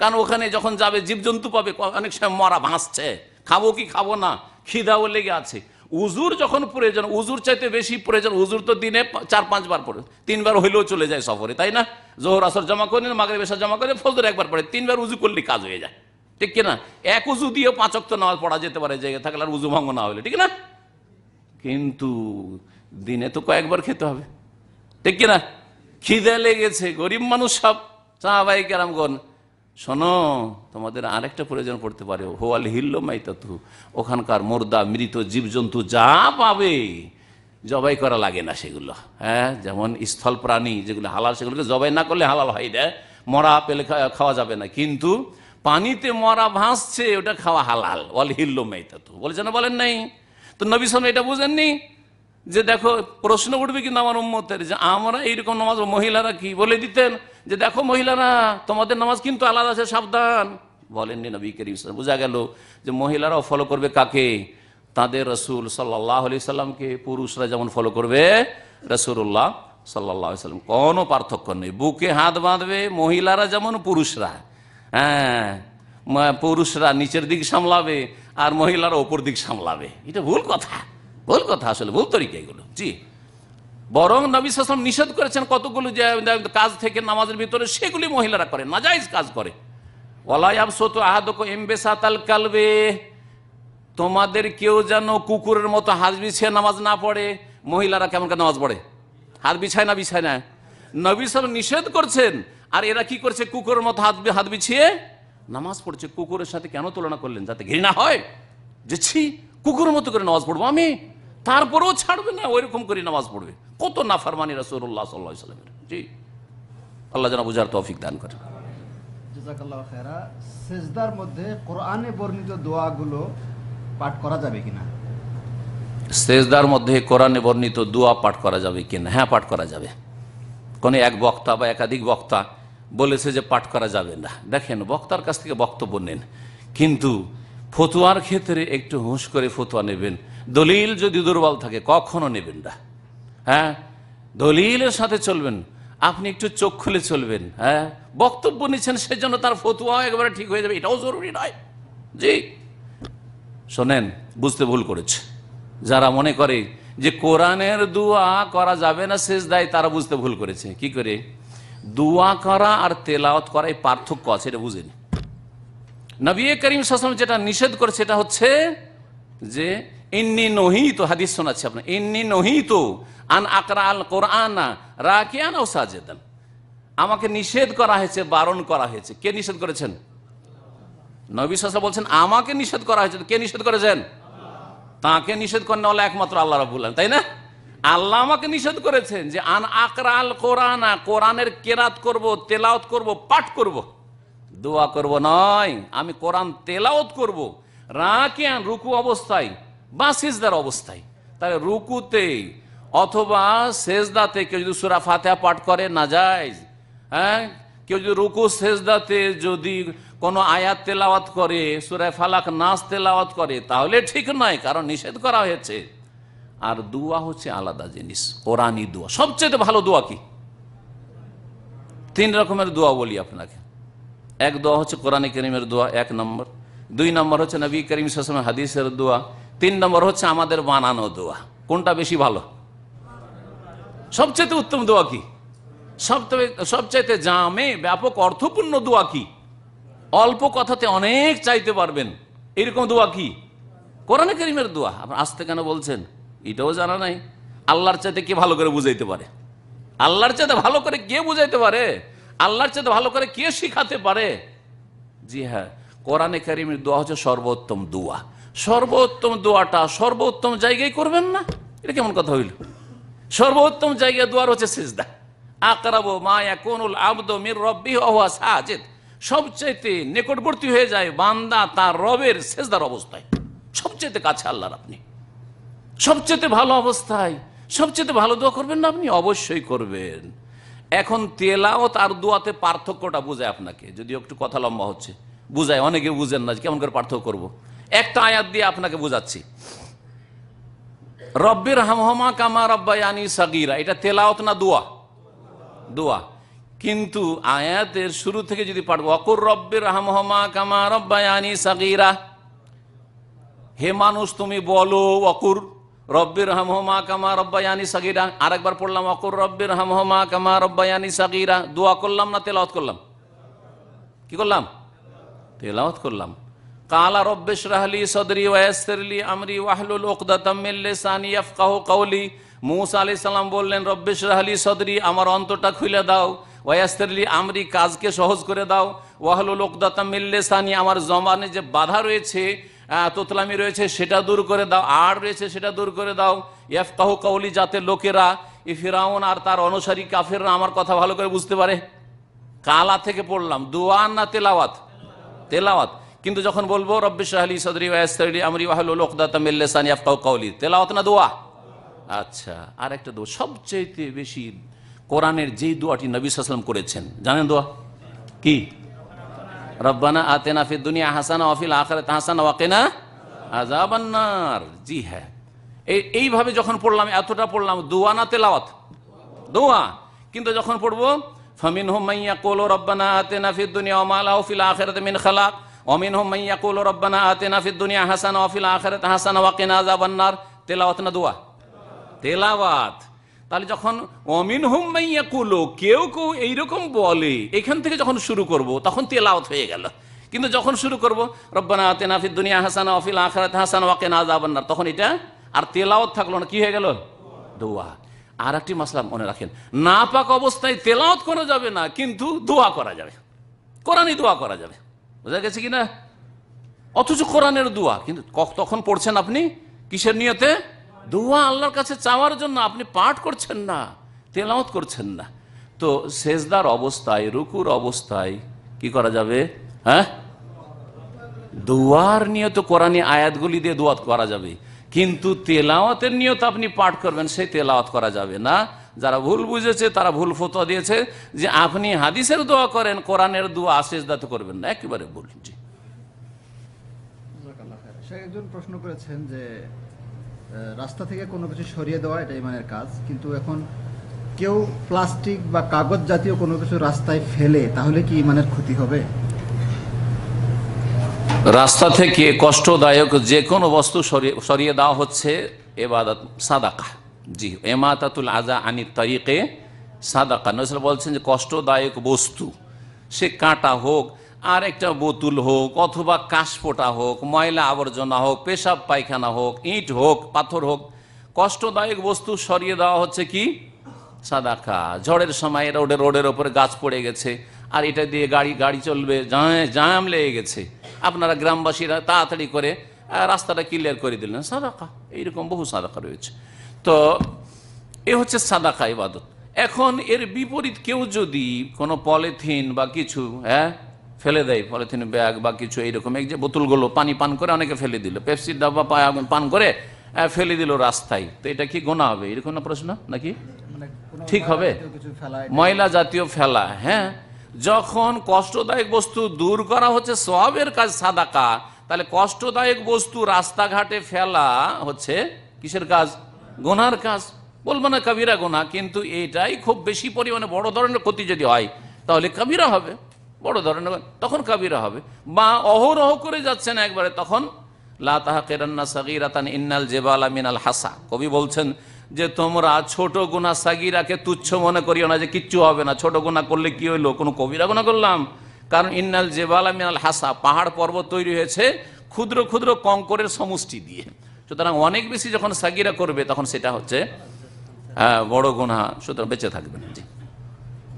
কারণ ওখানে যখন যাবে জীবজন্তু পাবে অনেক সময় মরা ভাসছে খাবো কি খাবো না খিদাও লেগে আছে উজুর যখন প্রয়োজন উজুর চাইতে বেশি প্রয়োজন উজুর তো দিনে চার পাঁচবার পড়ে তিনবার হইলেও চলে যায় সফরে তাই না জোহর আসর জমা করে মাগরে বেশা জমা করে ফজর একবার পড়ে তিনবার উজু করলে কাজ হয়ে যায় ঠিক কিনা এক উজু দিয়ে পাঁচ অক্ত নামাজ পড়া যেতে পারে জায়গা থাকলে আর উজু ভঙ্গ না হলে ঠিক না কিন্তু দিনে তো কয়েকবার খেতে হবে ঠিক কিনা খিদে লেগেছে গরিব মানুষ সব সাহাবাই কেরামগণ শোনো তোমাদের আরেকটা প্রয়োজন পড়তে পারে হোয়াল হিল্লো মাইতাতু ওখানকার মোর্দা মৃত জীবজন্তু যা পাবে জবাই করা লাগে না সেগুলো হ্যাঁ যেমন স্থল প্রাণী যেগুলো হালাল সেগুলোকে জবাই না করলে হালাল হয় না মরা পেলে খাওয়া যাবে না কিন্তু পানিতে মরা ভাসছে ওটা খাওয়া হালাল ওয়াল হিল্লো মেয়েটা তো বলেছে না বলেন নাই তো নবী সালাম এটা বুঝেননি যে দেখো প্রশ্ন উঠবে কিন্তু আমার উম্মতের যে আমরা এইরকম নামাজ মহিলারা কি বলে দিতেন যে দেখো মহিলারা তোমাদের নামাজ কিন্তু আলাদা আছে সাবধান বলেননি নবী করিম ইসলাম বোঝা গেল যে মহিলারাও ফলো করবে কাকে তাদের রসুল সাল্লাহ আলি সাল্লামকে পুরুষরা যেমন ফলো করবে রসুল্লাহ সাল্লাহ সাল্লাম কোনো পার্থক্য নেই বুকে হাত বাঁধবে মহিলারা যেমন পুরুষরা হ্যাঁ পুরুষরা নিচের দিক সামলাবে আর মহিলারা ওপর দিক সামলাবে এটা ভুল কথা ভুল কথা আসলে ভুল তরিকা এগুলো জি বরং নবী সাসম নিষেধ করেছেন কতগুলো যে কাজ থেকে নামাজের ভিতরে সেগুলি মহিলারা করে নাজাইজ কাজ করে কালবে তোমাদের কেউ যেন কুকুরের মতো হাত বিছিয়ে নামাজ না পড়ে মহিলারা কেমন করে নামাজ পড়ে হাত বিছায় না বিছায় না নবী সাহেব নিষেধ করছেন আর এরা কি করছে কুকুরের মতো হাত হাত বিছিয়ে নামাজ পড়ছে কুকুরের সাথে কেন তুলনা করলেন যাতে ঘৃণা হয় যে ছি কুকুরের মতো করে নামাজ পড়বো আমি তারপরেও ছাড়বে না ওইরকম করে নামাজ পড়বে কত নাফারমানি রাসুল্লাহ সাল্লাহ সাল্লামের জি আল্লাহ যেন বুঝার তৌফিক দান করে সেজদার মধ্যে বর্ণিত দোয়াগুলো পাঠ করা যাবে সেজদার মধ্যে বর্ণিত পাঠ করা যাবে হ্যাঁ পাঠ করা যাবে কোনো এক বক্তা বা একাধিক বক্তা বলেছে যে পাঠ করা যাবে না দেখেন বক্তার কাছ থেকে বক্তব্য নেন কিন্তু ফতুয়ার ক্ষেত্রে একটু হুঁশ করে ফতুয়া নেবেন দলিল যদি দুর্বল থাকে কখনো নেবেন না হ্যাঁ দলিলের সাথে চলবেন আপনি একটু চোখ খুলে চলবেন হ্যাঁ বক্তব্য নিচ্ছেন জন্য তার ফতুয়া একেবারে ঠিক হয়ে যাবে এটাও জরুরি নয় জি শোনেন বুঝতে ভুল করেছে যারা মনে করে যে কোরআনের দোয়া করা যাবে না শেষ দায় তারা বুঝতে ভুল করেছে কি করে দোয়া করা আর তেলাওয়াত করা এই পার্থক্য আছে এটা বুঝেন নবী করিম সাসম যেটা নিষেধ করে সেটা হচ্ছে যে ইন্নি নহিত হাদিস শোনাচ্ছে আপনার ইন্নি নহিত আন আকরা আল কোরআনা রাকিয়ান ও সাজেদান আমাকে নিষেধ করা হয়েছে বারণ করা হয়েছে কে নিষেধ করেছেন নবী সাসা বলছেন আমাকে নিষেধ করা হয়েছে কে নিষেধ করেছেন তাকে নিষেধ করেন একমাত্র আল্লাহ রাবুল্লাহ তাই না আল্লাহ আমাকে নিষেধ করেছেন যে আন আকরাল আল কোরআনা কোরআনের কেরাত করব তেলাওত করব পাঠ করব দোয়া করব নয় আমি কোরআন তেলাওত করব আন রুকু অবস্থায় বা সিজদার অবস্থায় তাহলে রুকুতে অথবা সেজদাতে কেউ যদি সুরা ফাতেহা পাঠ করে না যায় হ্যাঁ কেউ যদি রুকু সেজদাতে যদি কোনো আয়াত তেলাওয়াত করে সুরায় ফালাক নাচ তেলাওয়াত করে তাহলে ঠিক নয় কারণ নিষেধ করা হয়েছে আর দুয়া হচ্ছে আলাদা জিনিস কোরআনই দোয়া সবচেয়ে ভালো দোয়া কি তিন রকমের দোয়া বলি আপনাকে এক দোয়া হচ্ছে কোরআন করিমের দোয়া এক নম্বর দুই নম্বর হচ্ছে নবী করিম সাসমের হাদিসের দোয়া তিন নম্বর হচ্ছে আমাদের বানানো দোয়া কোনটা বেশি ভালো সবচেয়ে উত্তম দোয়া কি সবচেয়ে সবচাইতে জামে ব্যাপক অর্থপূর্ণ দোয়া কি অল্প কথাতে অনেক চাইতে পারবেন এরকম দোয়া কি কোরআন করিমের দোয়া আপনার আসতে কেন বলছেন এটাও জানা নাই আল্লাহর চাইতে কে ভালো করে বুঝাইতে পারে আল্লাহর চাইতে ভালো করে কে বুঝাইতে পারে আল্লাহর চাইতে ভালো করে কে শিখাতে পারে জি হ্যাঁ কোরআনে কারিমের দোয়া হচ্ছে সর্বোত্তম দোয়া সর্বোত্তম দোয়াটা সর্বোত্তম জায়গায় করবেন না এটা কেমন কথা হইল সর্বোত্তম জায়গায় দোয়ার হচ্ছে সিজদা আকরাবো মায়া সাজেদ সবচাইতে নিকটবর্তী হয়ে যায় বান্দা তার রবের সেজদার অবস্থায় সবচাইতে কাছে আল্লাহর আপনি সবচেয়ে ভালো অবস্থায় সবচেয়ে ভালো দোয়া করবেন না আপনি অবশ্যই করবেন এখন তেলাওত আর দোয়াতে পার্থক্যটা বোঝায় আপনাকে যদিও একটু কথা লম্বা হচ্ছে বুঝায় অনেকে বুঝেন না কেমন করে পার্থক্য করব। একটা আয়াত দিয়ে আপনাকে বোঝাচ্ছি রব্বের হামহমা কামা রব্বায়ানি সাগিরা এটা তেলাওত না দোয়া দোয়া কিন্তু আয়াতের শুরু থেকে যদি পারবো অকর রব্বের হামহমা কামা রব্বায়ানি সাগিরা হে মানুষ তুমি বলো অকুর রব্বির হামহমা কামা রব্বায়ানি সাগিরা আরেকবার পড়লাম অকুর রব্বির হামহমা কামা রব্বায়ানি সাগিরা দোয়া করলাম না তেলাওয়াত করলাম কি করলাম তেলাওয়াত করলাম কালা রব্বেশ রাহলি সদরি ওয়াসলি আমরি ওয়াহলুল ওকদাতাম্মিল্লে সানিয়াফ কাহু কৌলি মৌসা আলি সাল্লাম বললেন রব্বেশ রাহলি সদরি আমার অন্তরটা খুলে দাও ওয়াসলি আমরি কাজকে সহজ করে দাও ওয়াহলুল ওকদাতাম্মিল্লে সানি আমার জমানে যে বাধা রয়েছে হ্যাঁ, তোতলামি রয়েছে সেটা দূর করে দাও আর রয়েছে সেটা দূর করে দাও ইয়াফকাহ কাউলি যাতে লোকেরা ই ফিরাউন আর তার অনুসারী কাফেররা আমার কথা ভালো করে বুঝতে পারে কালা থেকে পড়লাম দুয়ান না তেলাওয়াত তেলাওয়াত কিন্তু যখন বলবো রব্বিশ আলী সদরি ওয়াসরি আমরি ওয়াহলুকদাতামিল্লাসানি ইয়াফকাহ কাউলি তেলাওয়াত না দোয়া আচ্ছা আর একটা দোয়া সবচেয়ে বেশি কোরআনের যেই দোয়াটি নবী সাল্লাম করেছেন জানেন দোয়া কি রব্বানা আতেনা ফি দুনিয়া হাসানা অফিল আখরাত হাসানা ওয়াকেনা আজাবান্নার জি হ্যাঁ এই এইভাবে যখন পড়লাম এতটা পড়লাম দোয়া না তেলাওয়াত দোয়া কিন্তু যখন পড়বো ফামিন মাইয়া কোলো রব্বানা আতেনা ফি দুনিয়া ওমালা ওফিল আখরাত মিন খালাক অমিন হোমাইয়া কোলো রব্বানা আতেনা ফি দুনিয়া হাসানা অফিল আখরাত হাসানা ওয়াকেনা আজাবান্নার তেলাওয়াত না দোয়া তেলাওয়াত তাহলে যখন অমিন হুমাইয়া কুলো কেউ কেউ এইরকম বলে এখান থেকে যখন শুরু করব তখন তেলাওত হয়ে গেল কিন্তু যখন শুরু করব রব্বানা তেনাফিদ দুনিয়া হাসান অফিল আখরাত হাসান ওয়াকে না যাবেন না তখন এটা আর তেলাওত থাকলো না কি হয়ে গেল দোয়া আর একটি মশলা মনে রাখেন না পাক অবস্থায় তেলাওত করা যাবে না কিন্তু দোয়া করা যাবে কোরআনই দোয়া করা যাবে বোঝা গেছে কি না অথচ কোরআনের দোয়া কিন্তু তখন পড়ছেন আপনি কিসের নিয়তে দোয়া আল্লাহর কাছে চাওয়ার জন্য আপনি পাঠ করছেন না তেলাওত করছেন না তো সেজদার অবস্থায় রুকুর অবস্থায় কি করা যাবে হ্যাঁ দোয়ার নিয়ত কোরআনে আয়াতগুলি দিয়ে দোয়াত করা যাবে কিন্তু তেলাওয়াতের নিয়ত আপনি পাঠ করবেন সেই তেলাওয়াত করা যাবে না যারা ভুল বুঝেছে তারা ভুল ফতোয়া দিয়েছে যে আপনি হাদিসের দোয়া করেন কোরআনের দোয়া আশেষ দাতে করবেন না একেবারে ভুল জি একজন প্রশ্ন করেছেন যে রাস্তা থেকে কোনো কিছু সরিয়ে দেওয়া এটা ইমানের কাজ কিন্তু এখন কেউ প্লাস্টিক বা কাগজ জাতীয় কোনো কিছু রাস্তায় ফেলে তাহলে কি ইমানের ক্ষতি হবে রাস্তা থেকে কষ্টদায়ক যে কোনো বস্তু সরিয়ে সরিয়ে দেওয়া হচ্ছে এবাদত সাদাকা জি এমাতাতুল আজা আনি তারিকে সাদাকা নজর বলছেন যে কষ্টদায়ক বস্তু সে কাঁটা হোক আর একটা বোতুল হোক অথবা কাশপোটা হোক ময়লা আবর্জনা হোক পেশাব পায়খানা হোক ইট হোক পাথর হোক কষ্টদায়ক বস্তু সরিয়ে দেওয়া হচ্ছে কি সাদাকা ঝড়ের সময় রোডে রোডের ওপরে গাছ পড়ে গেছে আর এটা দিয়ে গাড়ি গাড়ি চলবে জাম লেগে গেছে আপনারা গ্রামবাসীরা তাড়াতাড়ি করে রাস্তাটা ক্লিয়ার করে দিলেন সাদাকা এইরকম বহু সাদাকা রয়েছে তো এ হচ্ছে সাদাকা ইবাদত এখন এর বিপরীত কেউ যদি কোনো পলিথিন বা কিছু হ্যাঁ ফেলে দেয় পলিথিন ব্যাগ বা কিছু এইরকম এই যে বোতলগুলো পানি পান করে অনেকে ফেলে দিল পেপসির ডাব্বা পান করে ফেলে দিল রাস্তায় তো এটা কি গোনা হবে এরকম না প্রশ্ন নাকি মানে ঠিক হবে ময়লা জাতীয় ফেলা হ্যাঁ যখন কষ্টদায়ক বস্তু দূর করা হচ্ছে সবের কাজ সাদাকা তাহলে কষ্টদায়ক বস্তু রাস্তাঘাটে ফেলা হচ্ছে কিসের কাজ গোনার কাজ বলবো না কাবিরা গোনা কিন্তু এটাই খুব বেশি পরিমাণে বড় ধরনের ক্ষতি যদি হয় তাহলে কাবিরা হবে বড় ধরনের তখন কাবিরা হবে বা অহরহ করে যাচ্ছেন একবারে তখন লাহাকেরান্না সাগিরাতান ইন্নাল জেবাল মিনাল হাসা কবি বলছেন যে তোমরা ছোট গুণা সাগিরাকে তুচ্ছ মনে করিও না যে কিচ্ছু হবে না ছোট গুণা করলে কি হইলো কোনো কবিরা গুণা করলাম কারণ ইন্নাল জেবালা মিনাল হাসা পাহাড় পর্বত তৈরি হয়েছে ক্ষুদ্র ক্ষুদ্র কঙ্করের সমষ্টি দিয়ে সুতরাং অনেক বেশি যখন সাগিরা করবে তখন সেটা হচ্ছে হ্যাঁ, বড় গুণা সুতরাং বেঁচে থাকবেন জি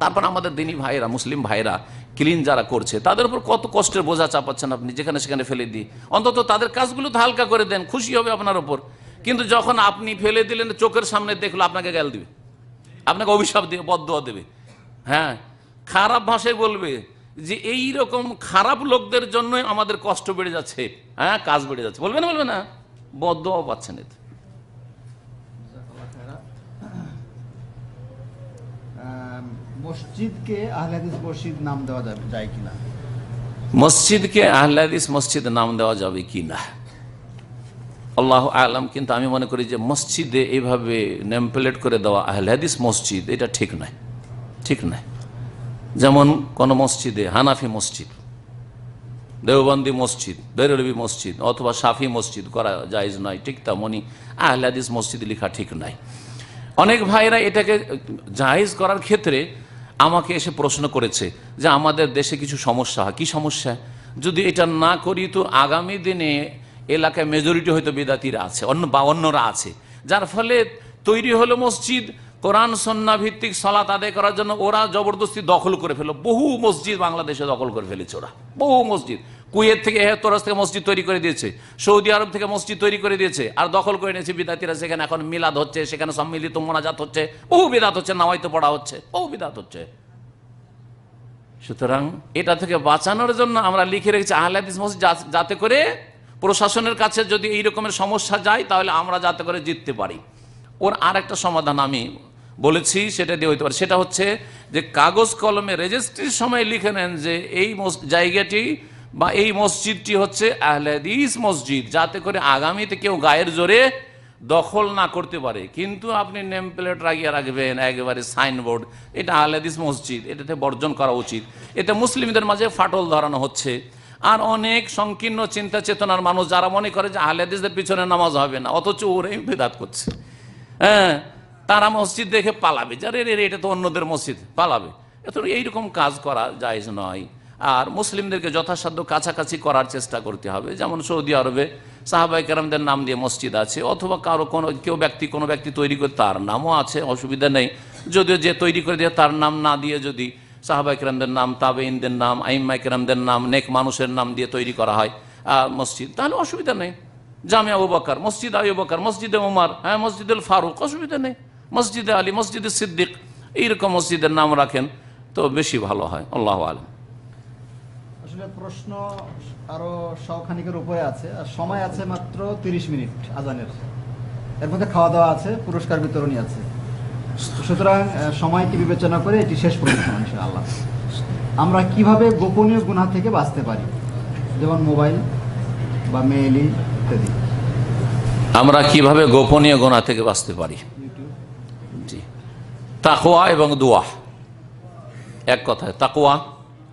তারপর আমাদের দিনী ভাইরা মুসলিম ভাইরা ক্লিন যারা করছে তাদের উপর কত কষ্টের বোঝা চাপাচ্ছেন আপনি যেখানে সেখানে ফেলে দিই অন্তত তাদের কাজগুলো তো হালকা করে দেন খুশি হবে আপনার ওপর কিন্তু যখন আপনি ফেলে দিলেন চোখের সামনে দেখলো আপনাকে গেল দেবে আপনাকে অভিশাপ দেবে বদয়া দেবে হ্যাঁ খারাপ ভাষায় বলবে যে এই রকম খারাপ লোকদের জন্যই আমাদের কষ্ট বেড়ে যাচ্ছে হ্যাঁ কাজ বেড়ে যাচ্ছে বলবে না বলবে না বদয়াও পাচ্ছেন এতে মসজিদকে আহলাদিস মসজিদ নাম দেওয়া যাবে যায় কিনা মসজিদকে আহলাদিস মসজিদ নাম দেওয়া যাবে কি না আল্লাহ আলম কিন্তু আমি মনে করি যে মসজিদে এইভাবে নেমপ্লেট করে দেওয়া আহলাদিস মসজিদ এটা ঠিক নয় ঠিক নয় যেমন কোন মসজিদে হানাফি মসজিদ দেওবন্দি মসজিদ বেরলবি মসজিদ অথবা সাফি মসজিদ করা যায়জ নয় ঠিক তেমনই আহলাদিস মসজিদ লেখা ঠিক নয় অনেক ভাইরা এটাকে জাহেজ করার ক্ষেত্রে আমাকে এসে প্রশ্ন করেছে যে আমাদের দেশে কিছু সমস্যা হয় কী সমস্যা যদি এটা না করি তো আগামী দিনে এলাকায় মেজরিটি হয়তো বেদাতিরা আছে অন্য বা অন্যরা আছে যার ফলে তৈরি হলো মসজিদ কোরআন সন্না ভিত্তিক সলাত আদায় করার জন্য ওরা জবরদস্তি দখল করে ফেলো বহু মসজিদ বাংলাদেশে দখল করে ফেলেছে ওরা বহু মসজিদ কুয়েত থেকে এহতরাজ থেকে মসজিদ তৈরি করে দিয়েছে সৌদি আরব থেকে মসজিদ তৈরি করে দিয়েছে আর দখল করে নিয়েছে বিদাতিরা সেখানে এখন মিলাদ হচ্ছে সেখানে সম্মিলিত মোনাজাত হচ্ছে বহু বিদাত হচ্ছে নামাইতে পড়া হচ্ছে বহু বিদাত হচ্ছে সুতরাং এটা থেকে বাঁচানোর জন্য আমরা লিখে রেখেছি আহলাদিস মসজিদ যাতে করে প্রশাসনের কাছে যদি এই রকমের সমস্যা যায় তাহলে আমরা যাতে করে জিততে পারি ওর আর একটা সমাধান আমি বলেছি সেটা দিয়ে হইতে পারে সেটা হচ্ছে যে কাগজ কলমে রেজিস্ট্রির সময় লিখে নেন যে এই জায়গাটি বা এই মসজিদটি হচ্ছে আহলেদিস মসজিদ যাতে করে আগামীতে কেউ গায়ের জোরে দখল না করতে পারে কিন্তু আপনি নেম প্লেট রাগিয়ে রাখবেন একেবারে সাইনবোর্ড এটা আহলেদিস মসজিদ এটাতে বর্জন করা উচিত এতে মুসলিমদের মাঝে ফাটল ধরানো হচ্ছে আর অনেক সংকীর্ণ চিন্তা চেতনার মানুষ যারা মনে করে যে আহলাদিসদের পিছনে নামাজ হবে না অথচ ওরাই বেদাত করছে হ্যাঁ তারা মসজিদ দেখে পালাবে যারে রে এটা তো অন্যদের মসজিদ পালাবে এত এইরকম কাজ করা যায় নয় আর মুসলিমদেরকে যথাসাধ্য কাছাকাছি করার চেষ্টা করতে হবে যেমন সৌদি আরবে সাহাবাই কেরামদের নাম দিয়ে মসজিদ আছে অথবা কারো কোনো কেউ ব্যক্তি কোনো ব্যক্তি তৈরি করে তার নামও আছে অসুবিধা নেই যদিও যে তৈরি করে দিয়ে তার নাম না দিয়ে যদি সাহাবাই কেরামদের নাম তাবেইনদের নাম আইম্মাই কেরামদের নাম নেক মানুষের নাম দিয়ে তৈরি করা হয় মসজিদ তাহলে অসুবিধা নেই জামে আবু বাকর মসজিদ আবু বাকর মসজিদে উমার হ্যাঁ মসজিদুল ফারুক অসুবিধা নেই মসজিদে আলী মসজিদে সিদ্দিক এইরকম মসজিদের নাম রাখেন তো বেশি ভালো হয় আল্লাহ আলম প্রশ্ন আরো উপরে আছে আর সময় আছে মাত্র মিনিট আজানের এর মধ্যে খাওয়া দাওয়া আছে পুরস্কার বিতরণী আছে সুতরাং সময়কে বিবেচনা করে এটি শেষ আমরা কিভাবে গোপনীয় গুণা থেকে বাঁচতে পারি যেমন মোবাইল বা মেইলি ইত্যাদি আমরা কিভাবে গোপনীয় গুণা থেকে বাঁচতে পারি তাকোয়া এবং দোয়া এক কথায় তাকোয়া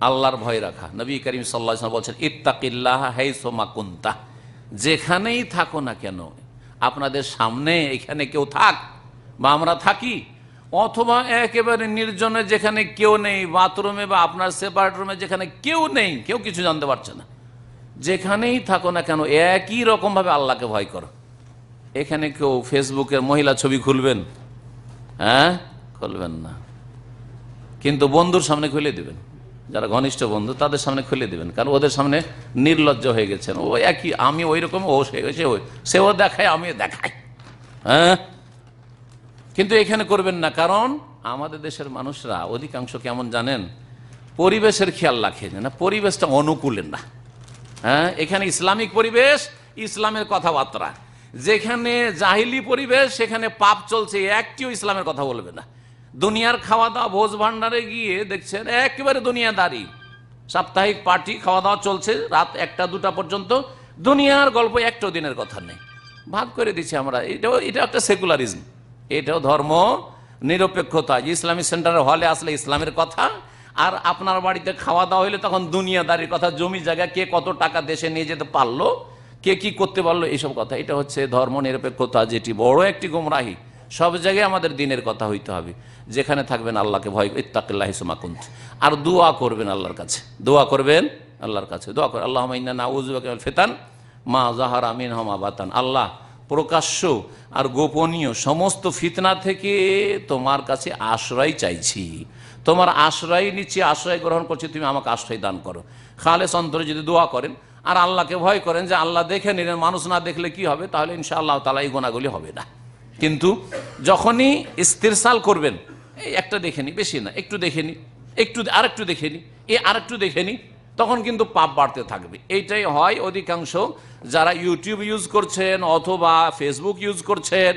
আল্লাহর ভয় রাখা নবী করিম সাল্লা বলছেন ইত্তাকিল্লাহ হাই সোমাকুন্তা যেখানেই থাকো না কেন আপনাদের সামনে এখানে কেউ থাক বা আমরা থাকি অথবা একেবারে নির্জনে যেখানে কেউ নেই বাথরুমে বা আপনার সেপারেট রুমে যেখানে কেউ নেই কেউ কিছু জানতে পারছে না যেখানেই থাকো না কেন একই রকমভাবে আল্লাহকে ভয় করো এখানে কেউ ফেসবুকের মহিলা ছবি খুলবেন হ্যাঁ খুলবেন না কিন্তু বন্ধুর সামনে খুলে দেবেন যারা ঘনিষ্ঠ বন্ধু তাদের সামনে খুলে দেবেন কারণ ওদের সামনে নির্লজ্জ হয়ে গেছেন ও একই আমি ওই রকম ও সে সে সেও দেখায় আমিও দেখাই হ্যাঁ কিন্তু এখানে করবেন না কারণ আমাদের দেশের মানুষরা অধিকাংশ কেমন জানেন পরিবেশের খেয়াল রাখে না পরিবেশটা অনুকূলে না হ্যাঁ এখানে ইসলামিক পরিবেশ ইসলামের কথাবার্তা যেখানে জাহিলি পরিবেশ সেখানে পাপ চলছে একটিও ইসলামের কথা বলবে না দুনিয়ার খাওয়া দাওয়া ভোজ ভান্ডারে গিয়ে দেখছেন একেবারে দুনিয়াদারি সাপ্তাহিক পার্টি খাওয়া দাওয়া চলছে রাত একটা দুটা পর্যন্ত দুনিয়ার গল্প একটা দিনের কথা নেই ভাগ করে দিচ্ছি আমরা এটাও এটা একটা সেকুলারিজম এটাও ধর্ম নিরপেক্ষতা ইসলামী সেন্টারের হলে আসলে ইসলামের কথা আর আপনার বাড়িতে খাওয়া দাওয়া হইলে তখন দুনিয়াদারির কথা জমি জায়গা কে কত টাকা দেশে নিয়ে যেতে পারলো কে কি করতে পারলো এইসব কথা এটা হচ্ছে ধর্ম নিরপেক্ষতা যেটি বড় একটি গুমরাহী সব জায়গায় আমাদের দিনের কথা হইতে হবে যেখানে থাকবেন আল্লাহকে ভয় ইত্তাকিল্লাহ সুমাকুন্ত আর দোয়া করবেন আল্লাহর কাছে দোয়া করবেন আল্লাহর কাছে দোয়া করে আল্লাহ ইন্না নাউজুবাকাল ফেতান মা জাহার আমিন হমা বাতান আল্লাহ প্রকাশ্য আর গোপনীয় সমস্ত ফিতনা থেকে তোমার কাছে আশ্রয় চাইছি তোমার আশ্রয় নিচ্ছি আশ্রয় গ্রহণ করছি তুমি আমাকে আশ্রয় দান করো খালে অন্তরে যদি দোয়া করেন আর আল্লাহকে ভয় করেন যে আল্লাহ দেখে নিলেন মানুষ না দেখলে কি হবে তাহলে ইনশা আল্লাহ তালা এই গোনাগুলি হবে না কিন্তু যখনই ইস্তিরসাল করবেন এই একটা দেখে বেশি না একটু দেখে একটু আর একটু দেখে এই এ আর একটু দেখে তখন কিন্তু পাপ বাড়তে থাকবে এইটাই হয় অধিকাংশ যারা ইউটিউব ইউজ করছেন অথবা ফেসবুক ইউজ করছেন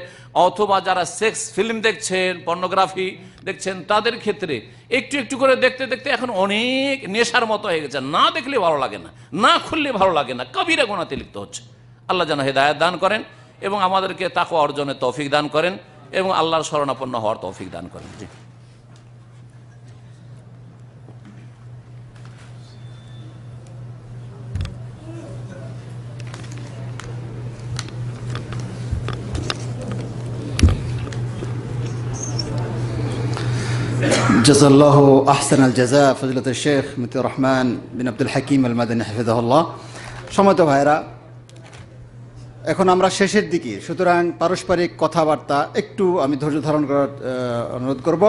অথবা যারা সেক্স ফিল্ম দেখছেন পর্নোগ্রাফি দেখছেন তাদের ক্ষেত্রে একটু একটু করে দেখতে দেখতে এখন অনেক নেশার মতো হয়ে গেছে না দেখলে ভালো লাগে না না খুললে ভালো লাগে না কবিরা গোনাতে লিপ্ত হচ্ছে আল্লাহ যেন হেদায়ত দান করেন এবং আমাদেরকে তাকে অর্জনের তৌফিক দান করেন এবং আল্লাহর স্মরণাপন্ন হওয়ার তৌফিক দান করেন জজাল্লাহ আহসান আল জাজা ফজলত শেখ মিত রহমান বিন আব্দুল হাকিম আলমাদ হাফিজ সময়ত ভাইরা এখন আমরা শেষের দিকে সুতরাং পারস্পরিক কথাবার্তা একটু আমি ধৈর্য ধারণ করার অনুরোধ করব